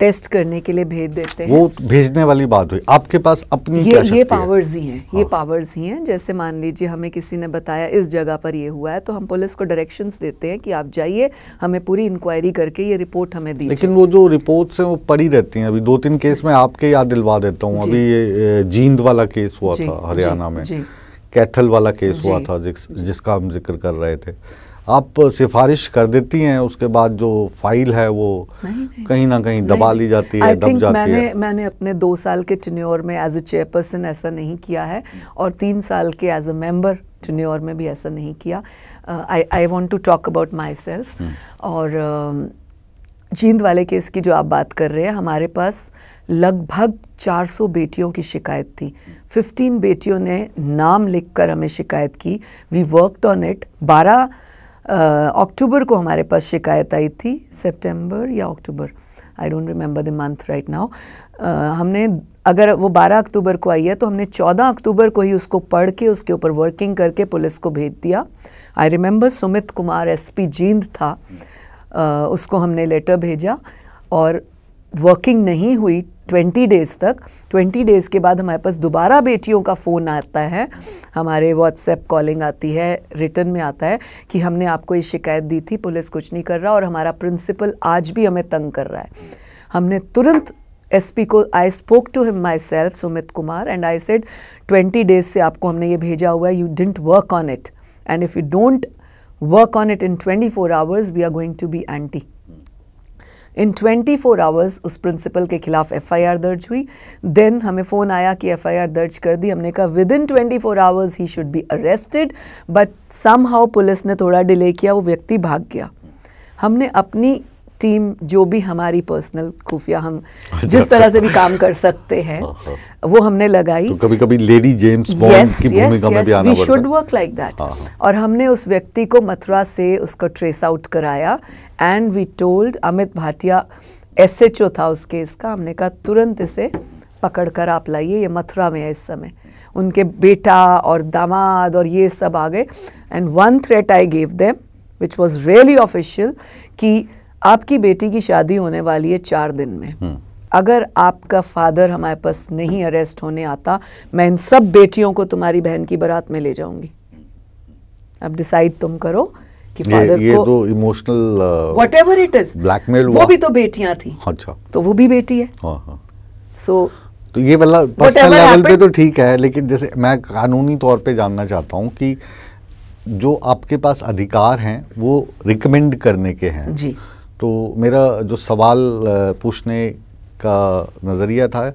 टेस्ट करने के लिए भेज देते हैं वो भेजने वाली बात हुई आपके पास अपनी ये क्या ये पावर्स ही हैं हाँ। ये पावर्स ही हैं जैसे मान लीजिए हमें किसी ने बताया इस जगह पर ये हुआ है तो हम पुलिस को डायरेक्शंस देते हैं कि आप जाइए हमें पूरी इंक्वायरी करके ये रिपोर्ट हमें दी लेकिन वो जो रिपोर्ट है वो पड़ी रहती है अभी दो तीन केस में आपके याद दिलवा देता हूँ अभी ये जींद वाला केस हुआ था हरियाणा में कैथल वाला केस हुआ था जिसका हम जिक्र कर रहे थे आप सिफारिश कर देती हैं उसके बाद जो फाइल है वो नहीं, नहीं, कहीं ना कहीं दबा ली जाती है दब जाती मैंने, है मैंने अपने दो साल के टिन्योर में एज ए चेयरपर्सन ऐसा नहीं किया है और तीन साल के एज ए मेंबर टिन्योर में भी ऐसा नहीं किया I I want to talk about myself और um, जींद वाले केस की जो आप बात कर रहे हैं हमारे पास लगभग 400 बेटियों की शिकायत थी 15 बेटियों ने नाम लिखकर हमें शिकायत की वी वर्कड ऑन इट अक्टूबर को हमारे पास शिकायत आई थी सितंबर या अक्टूबर I don't remember the month right now हमने अगर वो 12 अक्टूबर को आई है तो हमने 14 अक्टूबर को ही उसको पढ़ के उसके ऊपर वर्किंग करके पुलिस को भेज दिया I remember Sumit Kumar SP Jind था uh, उसको हमने लेटर भेजा और वर्किंग नहीं हुई ट्वेंटी डेज़ तक ट्वेंटी डेज़ के बाद हमारे पास दोबारा बेटियों का फ़ोन आता है हमारे व्हाट्सएप कॉलिंग आती है रिटर्न में आता है कि हमने आपको ये शिकायत दी थी पुलिस कुछ नहीं कर रहा और हमारा प्रिंसिपल आज भी हमें तंग कर रहा है हमने तुरंत एसपी को I spoke to him myself Sumit Kumar and I said twenty days से आपको हमने ये भेजा हुआ है you didn't work on it and if you don't work on it in twenty four hours we are going to be anti in 24 hours उस principal के खिलाफ आर दर्ज हुई देन हमें फ़ोन आया कि आर दर्ज कर दी हमने कहा within twenty four hours he should be arrested but somehow police ने थोड़ा डिले किया वो व्यक्ति भाग गया हमने अपनी टीम जो भी हमारी पर्सनल खुफिया हम अच्छा। जिस तरह से भी काम कर सकते हैं हाँ, हाँ। वो हमने लगाई तो कभी कभी लेडी जेम्स yes yes we should work like that और हमने उस व्यक्ति को मथुरा से उसका ट्रेस आउट कराया and we told Amit Bhatia S H O था उस केस का हमने कहा तुरंत इसे पकड़ कर आप लाइए ये मथुरा में है इस समय उनके बेटा और दामाद और ये सब आ गए and one threat I gave them which was really official कि आपकी बेटी की शादी होने वाली है चार दिन में हम्म। अगर आपका फादर हमारे पास नहीं अरेस्ट होने आता मैं इन सब बेटियों को तुम्हारी बहन की बारात में ले जाऊंगी अब डिसाइड तुम करो कि फादर ये, ये को emotional whatever it is blackmail वो भी तो बेटियां थी अच्छा तो वो भी बेटी है सो हाँ, हाँ। तो ये वाला पर्सनल लेवल पे तो ठीक है लेकिन जैसे मैं कानूनी तौर पे जानना चाहता हूँ कि जो आपके पास अधिकार हैं वो रिकमेंड करने के हैं जी तो मेरा जो सवाल पूछने का नज़रिया था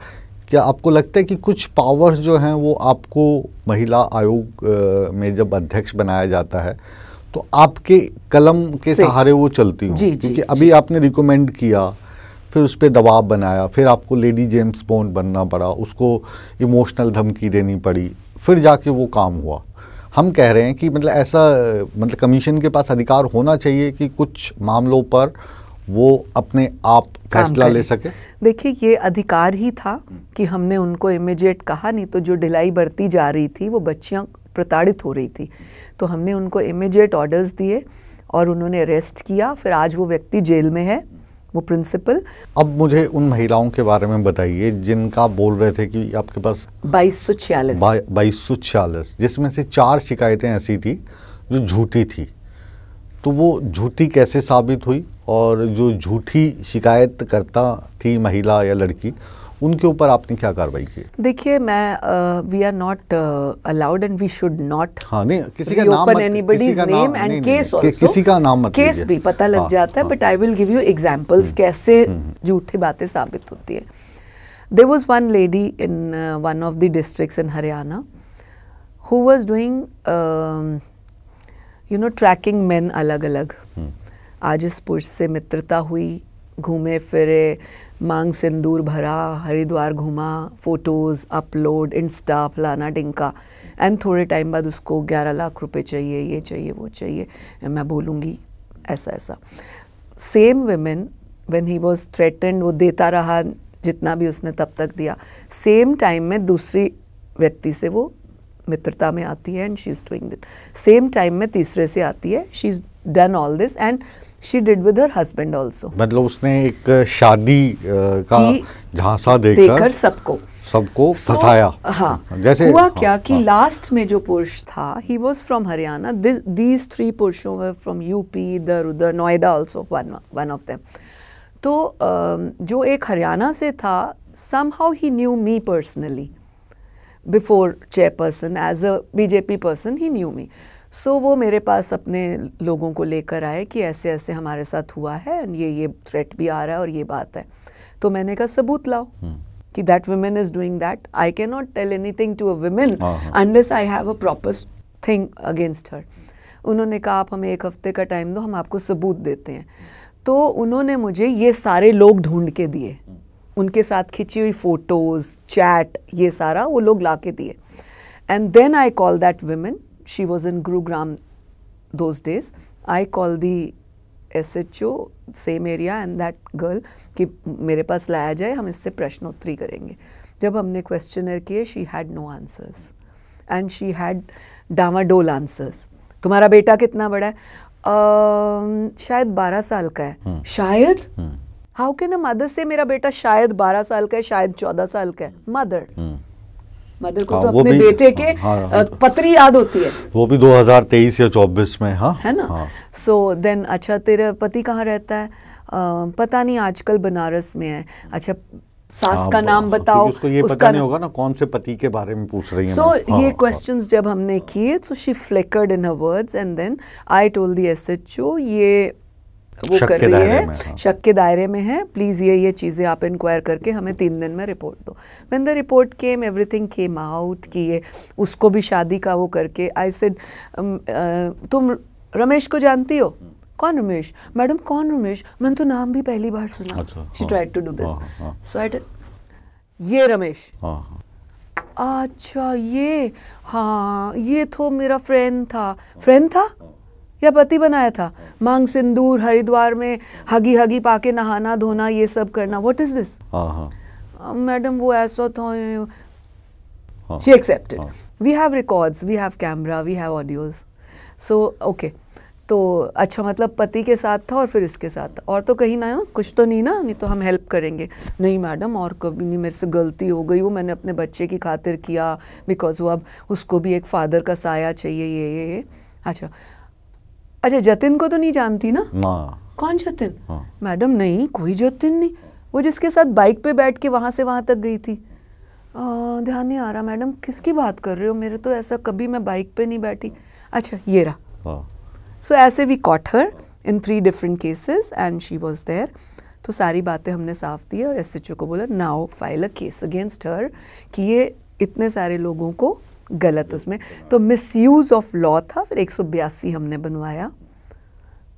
क्या आपको लगता है कि कुछ पावर्स जो हैं वो आपको महिला आयोग में जब अध्यक्ष बनाया जाता है तो आपके कलम के सहारे वो चलती हूँ क्योंकि अभी जी. आपने रिकमेंड किया फिर उस पर दबाव बनाया फिर आपको लेडी जेम्स बॉन्ड बनना पड़ा उसको इमोशनल धमकी देनी पड़ी फिर जाके वो काम हुआ हम कह रहे हैं कि मतलब ऐसा मतलब कमीशन के पास अधिकार होना चाहिए कि कुछ मामलों पर वो अपने आप फैसला ले सके देखिए ये अधिकार ही था कि हमने उनको इमिजिएट कहा नहीं तो जो ढिलाई बढ़ती जा रही थी वो बच्चियाँ प्रताड़ित हो रही थी तो हमने उनको इमिजिएट ऑर्डर्स दिए और उन्होंने अरेस्ट किया फिर आज वो व्यक्ति जेल में है वो प्रिंसिपल अब मुझे उन महिलाओं के बारे में बताइए जिनका बोल रहे थे कि आपके पास बाईस सौ छियालीस बाईस सौ छियालीस जिसमें से चार शिकायतें ऐसी थी जो झूठी थी तो वो झूठी कैसे साबित हुई और जो झूठी शिकायत करता थी महिला या लड़की उनके ऊपर आपने क्या कार्रवाई की देखिए मैं we are not allowed and we should not हाँ नहीं किसी का नाम मत, anybody's name and case also किसी का नाम मत केस भी पता लग हाँ, जाता है but I will give you examples कैसे हम्म, हम्म। झूठी बातें साबित होती है there was one lady in one of the districts in Haryana who was doing you know tracking man अलग अलग आज इस पुरुष से मित्रता हुई घूमे फिरे मांग सिंदूर भरा हरिद्वार घूमा फोटोज़ अपलोड इंस्टा फलाना डिंका एंड थोड़े टाइम बाद उसको ग्यारह लाख रुपए चाहिए ये चाहिए वो चाहिए मैं बोलूँगी ऐसा ऐसा same women when he was threatened वो देता रहा जितना भी उसने तब तक दिया सेम टाइम में दूसरी व्यक्ति से वो मित्रता में आती है and she is doing that same time में तीसरे से आती है she is done all this and she did with her husband also मतलब उसने एक शादी का झांसा देकर, देकर सबको सबको फंसाया so, हाँ जैसे हुआ हाँ, क्या हाँ, कि हाँ. लास्ट में जो पुरुष था he was from Haryana these three पुरुषों वर फ्रॉम यूपी इधर उधर Noida also one of them तो जो एक हरियाणा से था somehow he knew me personally before chairperson as a BJP person he knew me so वो मेरे पास अपने लोगों को लेकर आए कि ऐसे ऐसे हमारे साथ हुआ है एंड ये ये थ्रेट भी आ रहा है और ये बात है तो मैंने कहा सबूत लाओ hmm. कि that women is doing that I can not tell anything to a women unless I have a proper thing against her उन्होंने कहा आप हमें एक हफ्ते का टाइम दो हम आपको सबूत देते हैं तो उन्होंने मुझे ये सारे लोग ढूंढ के दिए hmm. उनके साथ खिंची हुई फ़ोटोज़ चैट ये सारा वो लोग ला के दिए and then I call that women she was in Gurugram I call the S H O same area and that girl कि मेरे पास लाया जाए हम इससे प्रश्नोत्तरी करेंगे जब हमने क्वेश्चनर किए she had no answers and she had डामाडोल आंसर्स तुम्हारा बेटा कितना बड़ा है uh, शायद बारह साल का है hmm. शायद hmm. How can a mother से मेरा बेटा शायद बारह साल का है शायद चौदह साल का है मदर हम्म। मदर को हाँ, तो अपने बेटे के हाँ, हाँ, तो- पत्री याद होती है वो भी 2023 या 24 में हाँ है ना सो देन अच्छा तेरा पति कहाँ रहता है पता नहीं आजकल बनारस में है अच्छा सास का नाम बताओ उसको ये पता नहीं होगा ना कौन से पति के बारे में पूछ रही सो ये क्वेश्चंस जब हमने किए तो she flickered in her words and then I told the SHO ये वो कर रही है हाँ। शक के दायरे में है प्लीज़ ये ये चीज़ें आप इंक्वायर करके हमें तीन दिन में रिपोर्ट दो when the report came everything came out कि ये उसको भी शादी का वो करके आई सेड तुम रमेश को जानती हो कौन रमेश मैडम कौन रमेश मैंने तो नाम भी पहली बार सुना she tried to do this so I ये रमेश हाँ, हाँ। अच्छा ये हाँ ये तो मेरा फ्रेंड था फ्रेंड था या पति बनाया था मांग सिंदूर हरिद्वार में हगी हगी पाके नहाना धोना ये सब करना व्हाट इज दिस मैडम वो ऐसा था she accepted we have records we have camera we have audios so okay तो अच्छा मतलब पति के साथ था और फिर इसके साथ और तो कहीं ना ना कुछ तो नहीं ना नहीं तो हम हेल्प करेंगे नहीं मैडम और कभी नहीं मेरे से गलती हो गई वो मैंने अपने बच्चे की खातिर किया बिकॉज वो अब उसको भी एक फादर का साया चाहिए ये ये ये अच्छा अच्छा जतिन को तो नहीं जानती ना कौन जतिन हाँ। मैडम नहीं कोई जतिन नहीं वो जिसके साथ बाइक पे बैठ के वहां से वहां तक गई थी आ, ध्यान नहीं आ रहा मैडम किसकी बात कर रहे हो मेरे तो ऐसा कभी मैं बाइक पे नहीं बैठी अच्छा ये रहा सो ऐसे we caught her in three different cases and she was there तो सारी बातें हमने साफ दी और एस को बोला now file a case against her कि ये इतने सारे लोगों को गलत उसमें तो मिस यूज़ ऑफ लॉ था फिर एक हमने बनवाया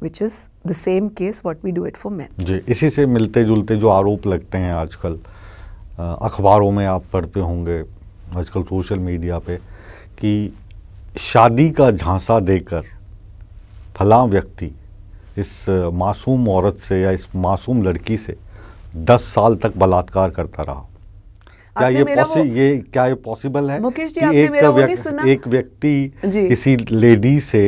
which is the same case what we do it for man जी इसी से मिलते जुलते जो आरोप लगते हैं आजकल अखबारों में आप पढ़ते होंगे आजकल सोशल मीडिया पे कि शादी का झांसा देकर फला व्यक्ति इस मासूम औरत से या इस मासूम लड़की से दस साल तक बलात्कार करता रहा क्या ये ये क्या ये पॉसिबल है मुकेश जी आपने एक, मेरा वो नहीं सुना एक व्यक्ति किसी लेडी से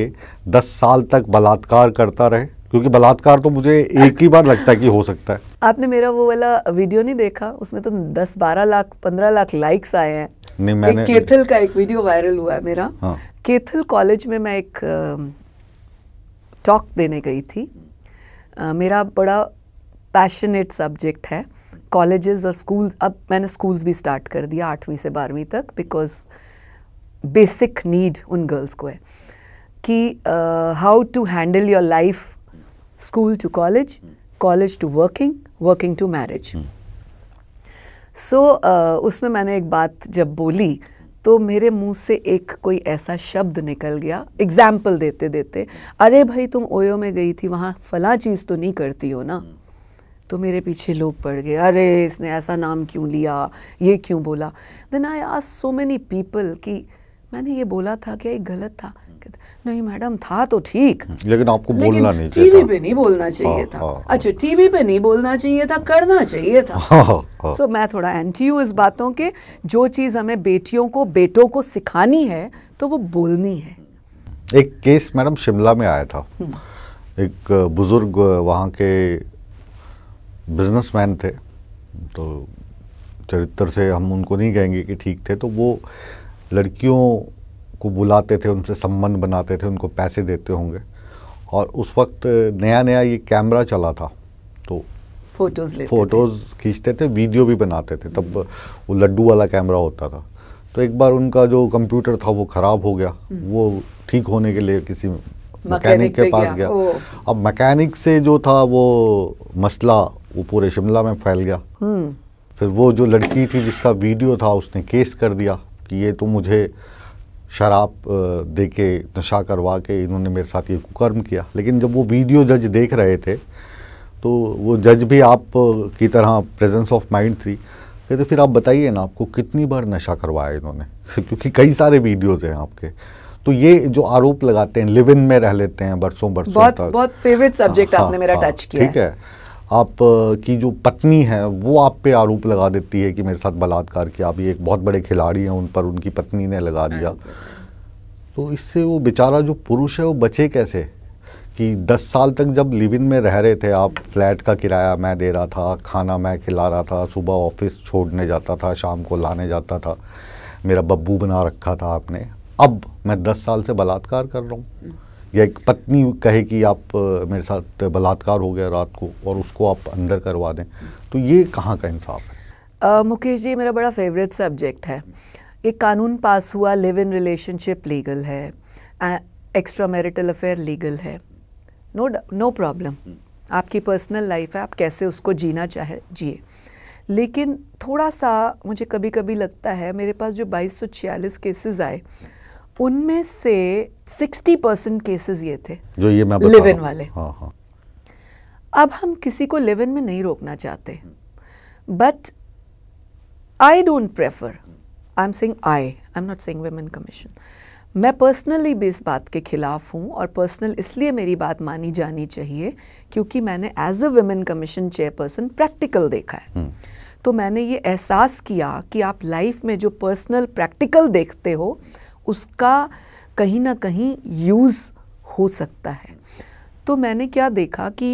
दस साल तक बलात्कार करता रहे क्योंकि बलात्कार तो मुझे एक ही बार लगता है कि हो सकता है आपने मेरा वो वाला वीडियो नहीं देखा उसमें तो दस बारह लाख पंद्रह लाख लाइक्स आए हैं नहीं मैंने केथल का एक वीडियो वायरल हुआ है मेरा हाँ। केथल कॉलेज में मैं एक टॉक देने गई थी मेरा बड़ा पैशनेट सब्जेक्ट है कॉलेजेस और स्कूल अब मैंने स्कूल्स भी स्टार्ट कर दिया आठवीं से बारहवीं तक बिकॉज बेसिक नीड उन गर्ल्स को है कि how to handle your life school to college college to working working to marriage so उसमें मैंने एक बात जब बोली तो मेरे मुंह से एक कोई ऐसा शब्द निकल गया एग्जाम्पल देते देते अरे भाई तुम ओयो में गई थी वहाँ फला चीज़ तो नहीं करती हो ना hmm. तो मेरे पीछे लोग पड़ गए अरे इसने ऐसा नाम क्यों लिया ये क्यों बोला देन आई आज सो मैनी पीपल कि मैंने ये बोला था क्या ये गलत था नहीं मैडम था तो ठीक हम्म, लेकिन आपको लेकिन बोलना नहीं टीवी पे नहीं बोलना हाँ, चाहिए आ, था आ, हाँ, हाँ। अच्छा टीवी पे नहीं बोलना चाहिए था करना चाहिए था सो so, मैं थोड़ा एंटी हूँ इस बातों के जो चीज़ हमें बेटियों को बेटों को सिखानी है तो वो बोलनी है एक केस मैडम शिमला में आया था हम्म। एक बुजुर्ग वहाँ के बिजनेसमैन थे तो चरित्र से हम उनको नहीं कहेंगे कि ठीक थे तो वो लड़कियों को बुलाते थे उनसे संबंध बनाते थे उनको पैसे देते होंगे और उस वक्त नया नया ये कैमरा चला था तो फोटोज लेते फोटोज खींचते थे वीडियो भी बनाते थे तब वो लड्डू वाला कैमरा होता था तो एक बार उनका जो कंप्यूटर था वो ख़राब हो गया हम्म। वो ठीक होने के लिए किसी मैकेनिक के पास गया, गया। अब मैकेनिक से जो था वो मसला वो पूरे शिमला में फैल गया हम्म। फिर वो जो लड़की थी जिसका वीडियो था उसने केस कर दिया कि ये तो मुझे शराब दे के नशा करवा के इन्होंने मेरे साथ ये कुकर्म किया लेकिन जब वो वीडियो जज देख रहे थे तो वो जज भी आप की तरह प्रेजेंस ऑफ माइंड थी कहते फिर आप बताइए ना आपको कितनी बार नशा करवाया इन्होंने क्योंकि कई सारे वीडियोज़ हैं आपके तो ये जो आरोप लगाते हैं लिव इन में रह लेते हैं बरसों बरसों बहुत, तक बहुत फेवरेट सब्जेक्ट हाँ, आपने मेरा हाँ, टच किया ठीक है आप की जो पत्नी है वो आप पे आरोप लगा देती है कि मेरे साथ बलात्कार किया अभी एक बहुत बड़े खिलाड़ी हैं उन पर उनकी पत्नी ने लगा हाँ। दिया तो इससे वो बेचारा जो पुरुष है वो बचे कैसे कि दस साल तक जब लिव इन में रह रहे थे आप फ्लैट का किराया मैं दे रहा था खाना मैं खिला रहा था सुबह ऑफिस छोड़ने जाता था शाम को लाने जाता था मेरा बब्बू बना रखा था आपने अब मैं दस साल से बलात्कार कर रहा हूँ या एक पत्नी कहे कि आप मेरे साथ बलात्कार हो गया रात को और उसको आप अंदर करवा दें तो ये कहाँ का इंसाफ है आ, मुकेश जी मेरा बड़ा फेवरेट सब्जेक्ट है ये कानून पास हुआ लिव इन रिलेशनशिप लीगल है एक्स्ट्रा मैरिटल अफेयर लीगल है नो नो प्रॉब्लम आपकी पर्सनल लाइफ है आप कैसे उसको जीना चाहे जिए लेकिन थोड़ा सा मुझे कभी कभी लगता है मेरे पास जो बाईस सौ छियालीस केसेस आए उनमें से 60 परसेंट केसेस ये थे जो ये मैं लिव इन वाले हाँ, हाँ। अब हम किसी को लिव इन में नहीं रोकना चाहते but I don't prefer I am saying I I am not saying women commission मैं पर्सनली भी इस बात के खिलाफ हूँ और पर्सनल इसलिए मेरी बात मानी जानी चाहिए क्योंकि मैंने as a women commission chairperson practical देखा है hmm. तो मैंने ये एहसास किया कि आप लाइफ में जो पर्सनल प्रैक्टिकल देखते हो उसका कहीं ना कहीं यूज़ हो सकता है तो मैंने क्या देखा कि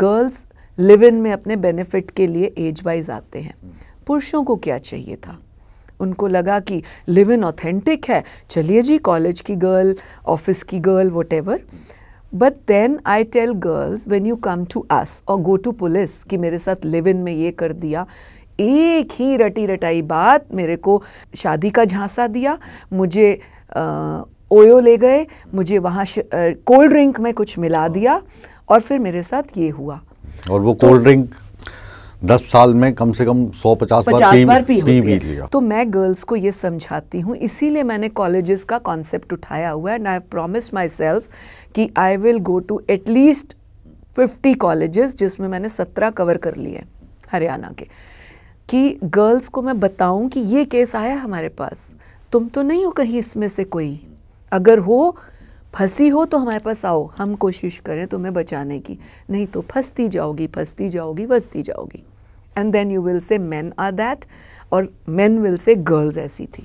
गर्ल्स लिव इन में अपने बेनिफिट के लिए एज वाइज आते हैं पुरुषों को क्या चाहिए था उनको लगा कि लिव इन ऑथेंटिक है चलिए जी कॉलेज की गर्ल ऑफिस की girl what but then I tell girls when you come to us और गो टू पुलिस कि मेरे साथ लिव इन में ये कर दिया एक ही रटी रटाई बात मेरे को शादी का झांसा दिया मुझे आ, ओयो ले गए मुझे वहाँ कोल्ड ड्रिंक में कुछ मिला हाँ। दिया और फिर मेरे साथ ये हुआ और वो तो कोल्ड ड्रिंक दस साल में कम से कम सौ पचास पचास बार पी, पी, पी, लिया तो मैं गर्ल्स को ये समझाती हूँ इसीलिए मैंने कॉलेजेस का कॉन्सेप्ट उठाया हुआ है and I have promised myself कि I will go to at least fifty colleges जिसमें मैंने सत्रह कवर कर लिए हरियाणा के कि गर्ल्स को मैं बताऊं कि ये केस आया हमारे पास तुम तो नहीं हो कहीं इसमें से कोई अगर हो फंसी हो तो हमारे पास आओ हम कोशिश करें तुम्हें बचाने की नहीं तो फंसती जाओगी फंसती जाओगी फंसती जाओगी and then you will say man are that और मैन विल से गर्ल्स ऐसी थी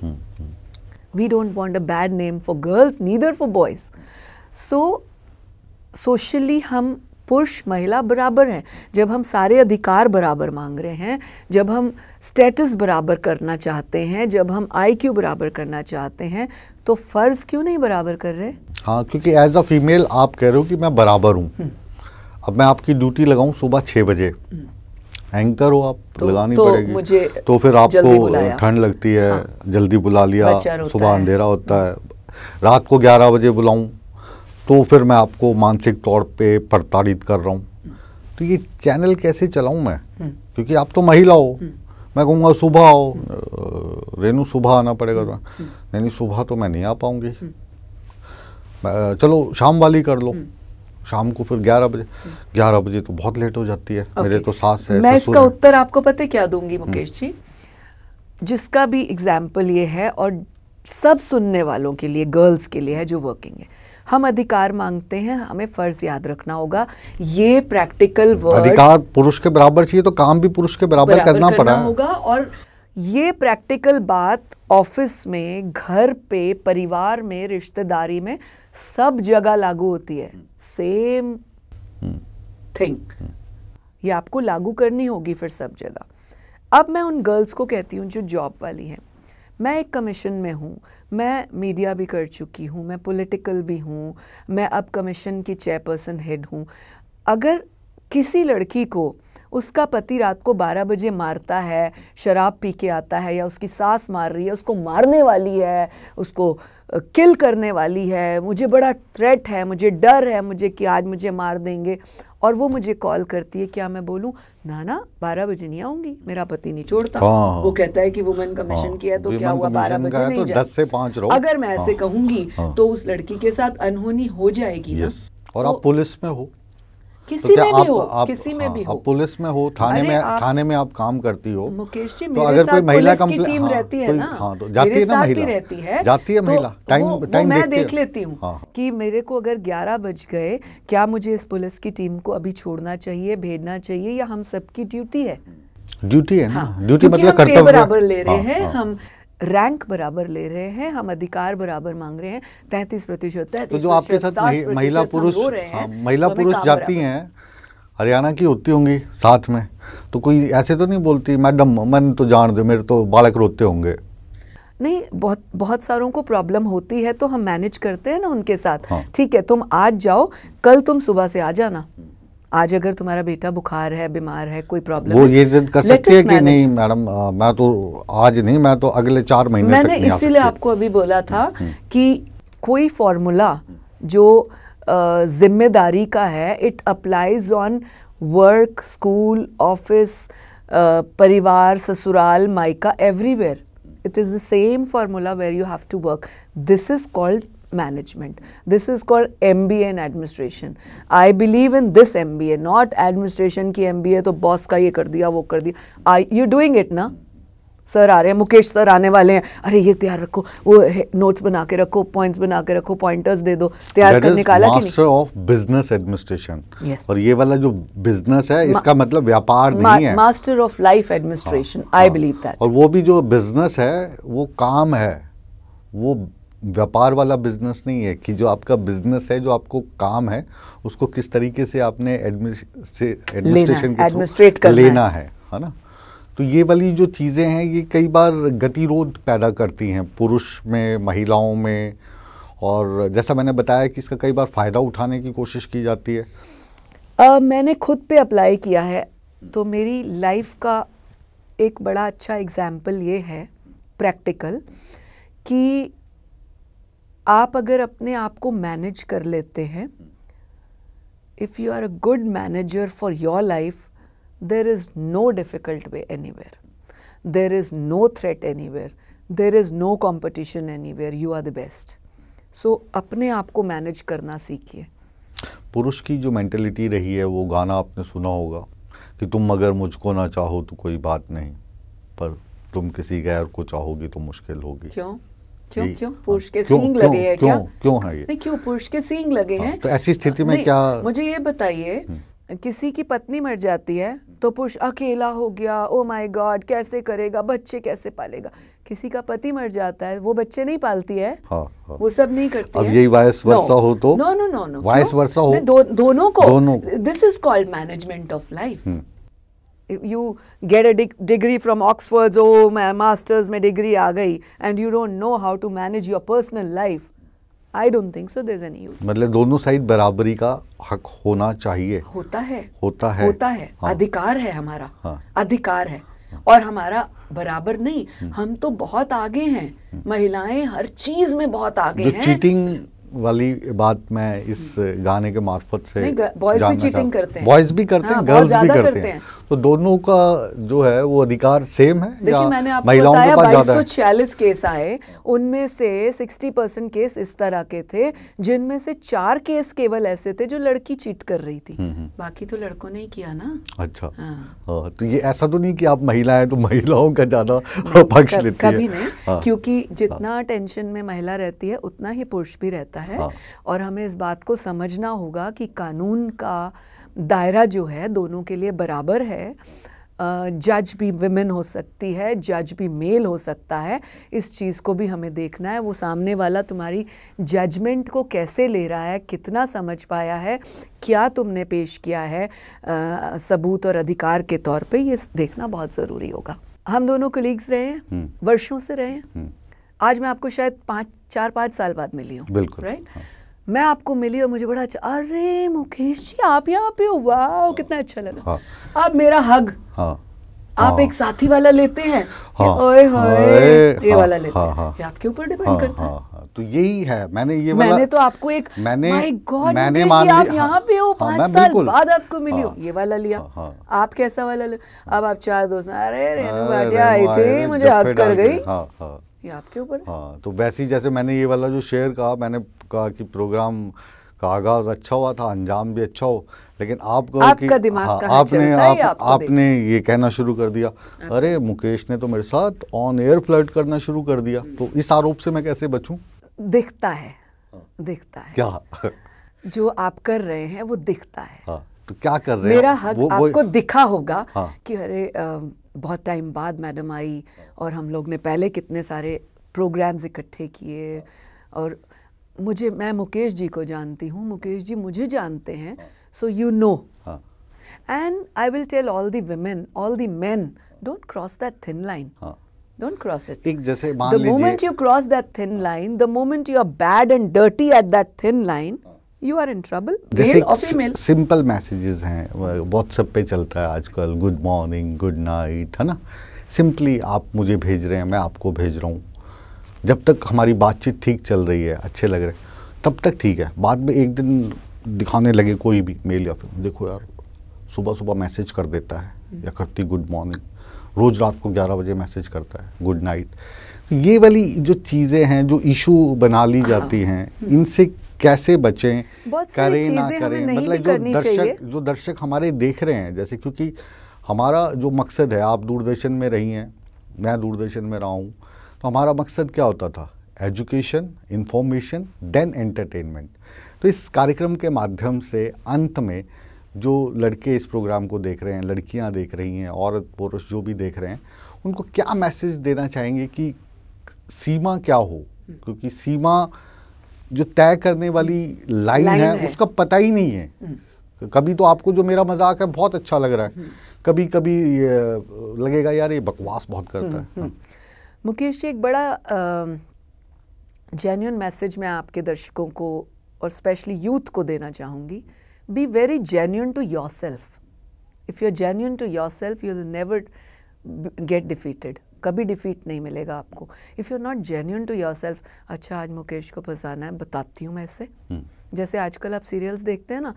we don't want a bad name for girls neither for boys so socially हम पुरुष महिला बराबर है जब हम सारे अधिकार बराबर मांग रहे हैं जब हम स्टेटस बराबर करना चाहते हैं जब हम आईक्यू बराबर करना चाहते हैं तो फ़र्ज़ क्यों नहीं बराबर कर रहे हाँ क्योंकि एज अ फीमेल आप कह रहे हो कि मैं बराबर हूँ हम्म। अब मैं आपकी ड्यूटी लगाऊ सुबह छह बजे एंकर हम्म। हो आप तो, लगानी तो पड़ेगी मुझे तो फिर आपको ठंड लगती है हाँ। जल्दी बुला लिया सुबह अंधेरा होता हम्म। है रात को ग्यारह बजे बुलाऊं तो फिर मैं आपको मानसिक तौर पे प्रताड़ित कर रहा हूँ तो ये चैनल कैसे चलाऊँ मैं हम्म। क्योंकि आप तो महिला हो हम्म। मैं कहूँगा सुबह आओ रेनू सुबह आना पड़ेगा हम्म। नहीं नहीं सुबह तो मैं नहीं आ पाऊँगी चलो शाम वाली कर लो शाम को फिर 11 बजे 11 बजे तो बहुत लेट हो जाती है okay. मेरे तो सास है मैं इसका उत्तर आपको पता है क्या दूंगी मुकेश जी जिसका भी एग्जाम्पल ये है और सब सुनने वालों के लिए गर्ल्स के लिए है जो वर्किंग है हम अधिकार मांगते हैं हमें फर्ज याद रखना होगा ये प्रैक्टिकल वर्ड अधिकार पुरुष के बराबर चाहिए तो काम भी पुरुष के बराबर, बराबर करना, करना पड़ा होगा और ये प्रैक्टिकल बात ऑफिस में घर पे परिवार में रिश्तेदारी में सब जगह लागू होती है सेम थिंग ये आपको लागू करनी होगी फिर सब जगह अब मैं उन गर्ल्स को कहती हूँ जो जॉब वाली हैं मैं एक कमीशन में हूँ मैं मीडिया भी कर चुकी हूँ मैं पॉलिटिकल भी हूँ मैं अब कमीशन की चेयरपर्सन हेड हूँ अगर किसी लड़की को उसका पति रात को 12 बजे मारता है शराब पी के आता है या उसकी सास मार रही है उसको मारने वाली है उसको किल करने वाली है मुझे बड़ा थ्रेट है मुझे डर है मुझे कि आज मुझे मार देंगे और वो मुझे कॉल करती है क्या मैं बोलूँ नाना बारह बजे नहीं आऊंगी मेरा पति नहीं छोड़ता हाँ। वो कहता है कि वुमेन कमीशन हाँ। किया तो क्या हुआ बारह बजे नहीं तो दस से पाँच अगर मैं ऐसे हाँ।, हाँ। तो उस लड़की के साथ अनहोनी हो जाएगी ना और आप तो पुलिस में हो किसी तो में आप, भी हो आप, किसी में हाँ, भी हो पुलिस में हो थाने में आप, थाने में आप काम करती हो मुकेश जी तो मेरे तो अगर साथ कोई महिला की टीम हाँ, रहती है ना हाँ, तो जाती मेरे है ना महिला रहती है जाती है तो महिला टाइम टाइम मैं देख लेती हूँ हाँ। कि मेरे को अगर 11 बज गए क्या मुझे इस पुलिस की टीम को अभी छोड़ना चाहिए भेजना चाहिए या हम सबकी ड्यूटी है ड्यूटी है ना हाँ, ड्यूटी मतलब कर्तव्य बराबर ले रहे हैं हम रैंक बराबर ले रहे हैं हम अधिकार बराबर मांग रहे हैं तैतीस प्रतिशत तो जो आपके साथ महिला पुरुष हाँ, महिला पुरुष जाती हैं हरियाणा की होती होंगी साथ में तो कोई ऐसे तो नहीं बोलती मैडम मन तो जान दो मेरे तो बालक रोते होंगे नहीं बहुत बहुत सारों को प्रॉब्लम होती है तो हम मैनेज करते हैं ना उनके साथ हाँ। ठीक हाँ। है तुम आज जाओ कल तुम सुबह से आ जाना आज अगर तुम्हारा बेटा बुखार है बीमार है कोई प्रॉब्लम वो ये जिद कर सकती है कि नहीं मैडम मैं तो आज नहीं मैं तो अगले चार महीने मैंने इसीलिए आपको अभी बोला था हम्म, हम्म। कि कोई फॉर्मूला जो जिम्मेदारी का है it applies on work school office परिवार ससुराल माइका everywhere it is the same formula where you have to work this is called management. This is called MBA in administration. I believe in this MBA, not administration की MBA तो boss का ये कर दिया वो कर दिया. I, you're doing it ना? सर आ रहे हैं मुकेश सर आने वाले हैं अरे ये तैयार रखो वो नोट्स बना के रखो पॉइंट्स बना के रखो पॉइंटर्स दे दो तैयार कर निकाला मास्टर ऑफ बिजनेस एडमिनिस्ट्रेशन और ये वाला जो बिजनेस है इसका मतलब व्यापार नहीं है master of life administration I believe that और वो भी जो बिजनेस है वो काम है वो व्यापार वाला बिजनेस नहीं है कि जो आपका बिजनेस है जो आपको काम है उसको किस तरीके से आपने एडमिनिस्ट्रेशन के लेना है है ना तो ये वाली जो चीज़ें हैं ये कई बार गतिरोध पैदा करती हैं पुरुष में महिलाओं में और जैसा मैंने बताया कि इसका कई बार फ़ायदा उठाने की कोशिश की जाती है uh, मैंने खुद पे अप्लाई किया है तो मेरी लाइफ का एक बड़ा अच्छा एग्जाम्पल ये है प्रैक्टिकल कि आप अगर अपने आप को मैनेज कर लेते हैं if you are a good manager for your life there is no difficult way anywhere there is no threat anywhere there is no competition anywhere you are the best so अपने आप को manage करना सीखिए पुरुष की जो mentality रही है वो गाना आपने सुना होगा कि तुम अगर मुझको ना चाहो तो कोई बात नहीं पर तुम किसी गैर को चाहोगी तो मुश्किल होगी क्यों क्यों क्यों पुरुष के सींग लगे हैं क्या क्यों है ये नहीं क्यों पुरुष के सींग लगे हाँ, हैं तो ऐसी स्थिति में क्या मुझे ये बताइए हम्म। किसी की पत्नी मर जाती है तो पुरुष अकेला हो गया ओ माय गॉड कैसे करेगा बच्चे कैसे पालेगा किसी का पति मर जाता है वो बच्चे नहीं पालती है हाँ, हाँ। वो सब नहीं करती अब यही वायस वर्षा no. हो तो no no no no vice versa हो दो, दोनों को this is called management of life you get a degree from Oxford's, oh, my master's my degree aa gayi, and you don't know how to manage your personal life, I don't think so there's any use. मतलब दोनों side बराबरी का हक होना चाहिए होता है होता है होता है हाँ. अधिकार है हमारा हाँ. अधिकार है हाँ. और हमारा बराबर नहीं हुँ. हम्म। हम तो बहुत आगे हैं हुँ. हम्म। महिलाएं हर चीज में बहुत आगे हैं चीटिंग वाली बात मैं इस हम्म। गाने के मार्फत से बॉयज भी चीटिंग करते हैं बॉयज भी करते हाँ, हैं गर्ल्स भी करते हैं तो दोनों का जो है वो अधिकार सेम है या मैंने आपको बताया बाईस केस आए उनमें से 60 परसेंट केस इस तरह के थे जिनमें से चार केस केवल ऐसे थे जो लड़की चीट कर रही थी हम्म, हम्म। बाकी तो लड़कों ने ही किया ना अच्छा हाँ।, हाँ तो ये ऐसा तो नहीं कि आप महिलाएं तो महिलाओं का ज्यादा पक्ष कर, लेती कभी नहीं हाँ। क्योंकि हाँ। जितना टेंशन में महिला रहती है उतना ही पुरुष भी रहता है और हमें इस बात को समझना होगा कि कानून का दायरा जो है दोनों के लिए बराबर है जज भी विमेन हो सकती है जज भी मेल हो सकता है इस चीज़ को भी हमें देखना है वो सामने वाला तुम्हारी जजमेंट को कैसे ले रहा है कितना समझ पाया है क्या तुमने पेश किया है आ, सबूत और अधिकार के तौर पे ये देखना बहुत ज़रूरी होगा हम दोनों कलीग्स रहे हैं हम्म। वर्षों से रहे हैं हम्म। आज मैं आपको शायद पाँच चार पाँच साल बाद मिली हूँ बिल्कुल राइट हाँ। मैं आपको मिली और मुझे बड़ा अच्छा अरे मुकेश जी आप यहाँ पे हो वाह कितना अच्छा लगा हाँ। आप मेरा हग हाँ। आप हाँ। एक साथी वाला लेते हैं हाँ। ओए होए हाँ। हाँ। ये वाला लेते हाँ। हैं ये आपके ऊपर डिपेंड करता है तो यही है मैंने ये मैंने वाला तो आपको एक मैंने God, मैंने मान आप यहाँ पे हो पाँच साल बाद आपको मिली हो ये वाला लिया आप कैसा वाला ले अब आप चार दोस्त अरे रेनू बैठिया आई थी मुझे हक कर गई ये आपके ऊपर हाँ तो वैसे ही जैसे मैंने ये वाला जो शेयर कहा मैंने आपका कि प्रोग्राम का आगाज अच्छा हुआ था अंजाम भी अच्छा हो लेकिन आप आपका कि, हाँ, आपने आप, आपको आपने ये कहना शुरू कर दिया अरे मुकेश ने तो मेरे साथ ऑन एयर फ्लर्ट करना शुरू कर दिया तो इस आरोप से मैं कैसे बचूं दिखता है हाँ। दिखता है क्या जो आप कर रहे हैं वो दिखता है हाँ, तो क्या कर रहे मेरा हक हाँ, आपको वो, दिखा होगा हाँ, कि अरे बहुत टाइम बाद मैडम आई और हम लोग ने पहले कितने सारे प्रोग्राम्स इकट्ठे किए और मुझे मैं मुकेश जी को जानती हूँ मुकेश जी मुझे जानते हैं so you know and I will tell all the women all the men don't cross that thin line don't cross it एक जैसे the moment you cross that thin line the moment you are bad and dirty at that thin line you are in trouble male और female simple messages हैं WhatsApp पे चलता है आजकल good morning good night है ना simply आप मुझे भेज रहे हैं मैं आपको भेज रहा हूँ जब तक हमारी बातचीत ठीक चल रही है अच्छे लग रहे तब तक ठीक है बाद में एक दिन दिखाने लगे कोई भी मेल या फिर देखो यार सुबह सुबह मैसेज कर देता है या करती गुड मॉर्निंग रोज़ रात को 11 बजे मैसेज करता है गुड नाइट तो ये वाली जो चीज़ें हैं जो इशू बना ली हाँ। जाती हैं हम्म। इनसे कैसे बचें करें ना करें मतलब जो दर्शक जो दर्शक हमारे देख रहे हैं जैसे क्योंकि हमारा जो मकसद है आप दूरदर्शन में रही हैं मैं दूरदर्शन में रहा हूँ तो हमारा मकसद क्या होता था एजुकेशन इन्फॉर्मेशन देन एंटरटेनमेंट तो इस कार्यक्रम के माध्यम से अंत में जो लड़के इस प्रोग्राम को देख रहे हैं लड़कियां देख रही हैं औरत पुरुष जो भी देख रहे हैं उनको क्या मैसेज देना चाहेंगे कि सीमा क्या हो क्योंकि सीमा जो तय करने वाली लाइन है, है उसका पता ही नहीं है हम्म। कभी तो आपको जो मेरा मजाक है बहुत अच्छा लग रहा है हम्म। कभी कभी लगेगा यार ये बकवास बहुत करता है हम्म, हाँ। मुकेश जी एक बड़ा जेन्यून मैसेज मैं आपके दर्शकों को और स्पेशली यूथ को देना चाहूँगी be very genuine to yourself if you are genuine to yourself you never get defeated कभी डिफीट नहीं मिलेगा आपको if you are not genuine to yourself अच्छा आज मुकेश को फंसाना है बताती हूँ मैं इसे hmm. जैसे आजकल आप सीरियल्स देखते हैं ना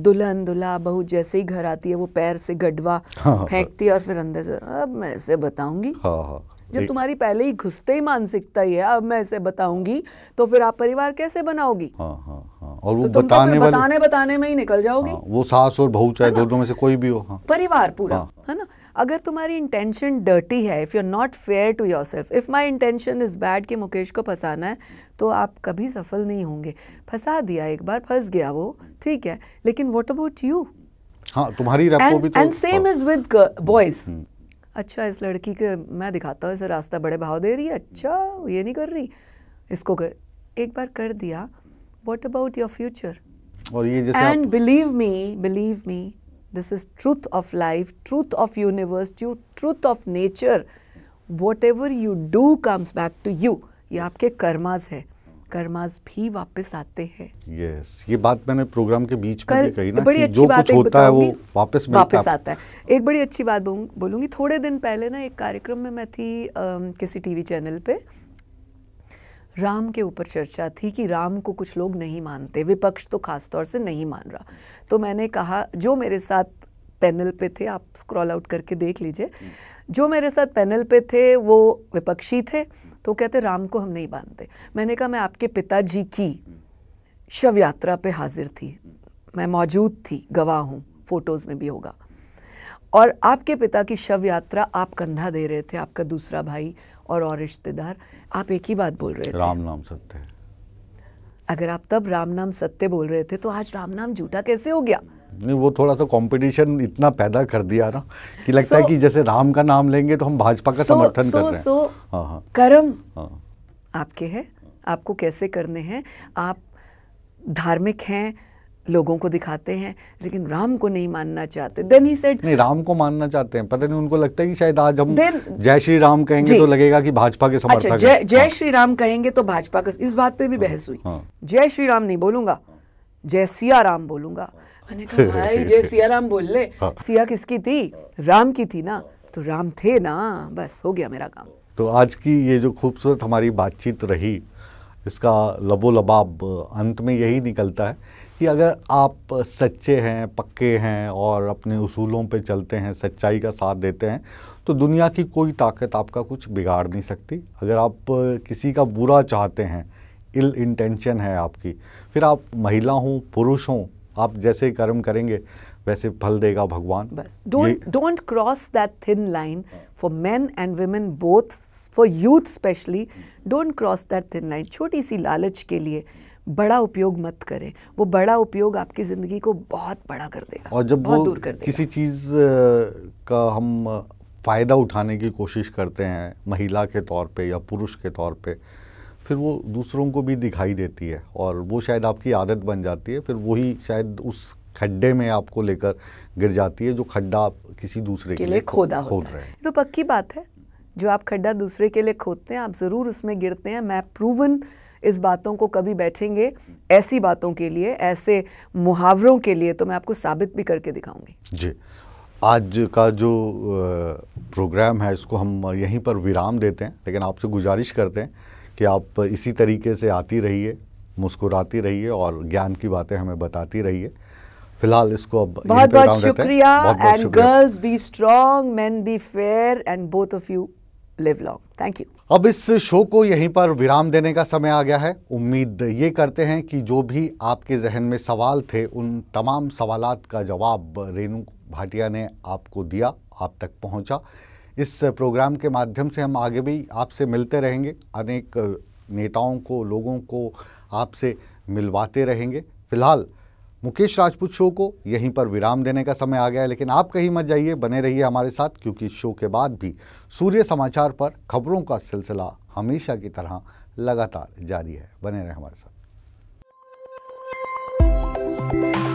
दुल्हन दुल्हा बहू जैसे ही घर आती है वो पैर से गडवा हाँ, हाँ, फेंकती है और फिर अंदर से अब मैं इसे बताऊंगी हाँ, हाँ. जब तुम्हारी पहले ही घुसते ही मानसिकता ही है अब मैं इसे बताऊंगी तो फिर आप परिवार कैसे बनाओगी हाँ हाँ हाँ और वो तो, तो बताने तो बताने बताने में ही निकल जाओगी हाँ, वो सास और बहू चाहे दोनों में से कोई भी हो हाँ। परिवार पूरा हाँ। है ना अगर तुम्हारी इंटेंशन डर्टी है if you are not fair to yourself if my intention is bad कि मुकेश को फंसाना है तो आप कभी सफल नहीं होंगे फंसा दिया एक बार फंस गया वो ठीक है लेकिन वॉट अबाउट यू हाँ तुम्हारी and same is with boys अच्छा इस लड़की के मैं दिखाता हूँ इसे रास्ता बड़े भाव दे रही है अच्छा ये नहीं कर रही इसको कर एक बार कर दिया वॉट अबाउट योर फ्यूचर और ये and believe me believe me this is truth of life truth of universe truth of nature whatever you do comes back to you ये आपके कर्माज है कर्मास भी वापस आते हैं यस yes, ये बात मैंने प्रोग्राम के बीच में कही ना बड़ी कि अच्छी जो बात कुछ होता है वो वापस वापस आता है एक बड़ी अच्छी बात बोलूंगी थोड़े दिन पहले ना एक कार्यक्रम में मैं थी आ, किसी टीवी चैनल पे राम के ऊपर चर्चा थी कि राम को कुछ लोग नहीं मानते विपक्ष तो खास तौर से नहीं मान रहा तो मैंने कहा जो मेरे साथ पैनल पे थे आप स्क्रॉल आउट करके देख लीजिए जो मेरे साथ पैनल पे थे वो विपक्षी थे तो कहते राम को हम नहीं बांधते मैंने कहा मैं आपके पिताजी की शव यात्रा पे हाजिर थी मैं मौजूद थी गवाह हूँ फोटोज़ में भी होगा और आपके पिता की शव यात्रा आप कंधा दे रहे थे आपका दूसरा भाई और और रिश्तेदार आप एक ही बात बोल रहे थे राम नाम सत्य अगर आप तब राम नाम सत्य बोल रहे थे तो आज राम नाम झूठा कैसे हो गया नहीं वो थोड़ा सा कंपटीशन इतना पैदा कर दिया ना कि लगता so, है कि जैसे राम का नाम लेंगे तो हम भाजपा का so, समर्थन so, कर रहे हैं so, हाँ, हाँ। कर्म हाँ। आपके हैं आपको कैसे करने हैं आप धार्मिक हैं लोगों को दिखाते हैं लेकिन राम को नहीं मानना चाहते देन ही सेड नहीं राम को मानना चाहते हैं पता नहीं उनको लगता है कि शायद आज हम जय श्री राम कहेंगे तो लगेगा कि भाजपा के समर्थक अच्छा, जय जय हाँ। श्री राम कहेंगे तो भाजपा का इस बात पे भी बहस हुई हाँ। जय श्री राम नहीं बोलूंगा जय सिया राम बोलूंगा मैंने कहा भाई जय सिया राम बोल ले हाँ। सिया किसकी थी राम की थी ना तो राम थे ना बस हो गया मेरा काम तो आज की ये जो खूबसूरत हमारी बातचीत रही इसका लबो लबाब अंत में यही निकलता है कि अगर आप सच्चे हैं पक्के हैं और अपने उसूलों पे चलते हैं सच्चाई का साथ देते हैं तो दुनिया की कोई ताकत आपका कुछ बिगाड़ नहीं सकती अगर आप किसी का बुरा चाहते हैं इल इंटेंशन है आपकी फिर आप महिला हों पुरुष हों आप जैसे कर्म करेंगे वैसे फल देगा भगवान बस don't don't cross that thin line for men and women both for youth specially don't cross that thin line छोटी सी लालच के लिए बड़ा उपयोग मत करें वो बड़ा उपयोग आपकी ज़िंदगी को बहुत बड़ा कर देगा और जब वो दूर कर किसी चीज़ का हम फ़ायदा उठाने की कोशिश करते हैं महिला के तौर पे या पुरुष के तौर पे फिर वो दूसरों को भी दिखाई देती है और वो शायद आपकी आदत बन जाती है फिर वही शायद उस खड्डे में आपको लेकर गिर जाती है जो खड्डा आप किसी दूसरे के, लिए खोदा खोद रहे हैं तो पक्की बात है जो आप खड्डा दूसरे के लिए खोदते हैं आप ज़रूर उसमें गिरते हैं मैं प्रूवन इस बातों को कभी बैठेंगे ऐसी बातों के लिए ऐसे मुहावरों के लिए तो मैं आपको साबित भी करके दिखाऊंगी जी आज का जो प्रोग्राम है इसको हम यहीं पर विराम देते हैं लेकिन आपसे गुजारिश करते हैं कि आप इसी तरीके से आती रहिए मुस्कुराती रहिए और ज्ञान की बातें हमें बताती रहिए फिलहाल इसको अब बहुत बहुत शुक्रिया and girls be strong men be fair and both of you live long thank you अब इस शो को यहीं पर विराम देने का समय आ गया है उम्मीद ये करते हैं कि जो भी आपके जहन में सवाल थे उन तमाम सवालत का जवाब रेणु भाटिया ने आपको दिया आप तक पहुंचा इस प्रोग्राम के माध्यम से हम आगे भी आपसे मिलते रहेंगे अनेक नेताओं को लोगों को आपसे मिलवाते रहेंगे फिलहाल मुकेश राजपूत शो को यहीं पर विराम देने का समय आ गया है लेकिन आप कहीं मत जाइए बने रहिए हमारे साथ क्योंकि शो के बाद भी सूर्य समाचार पर खबरों का सिलसिला हमेशा की तरह लगातार जारी है बने रहें हमारे साथ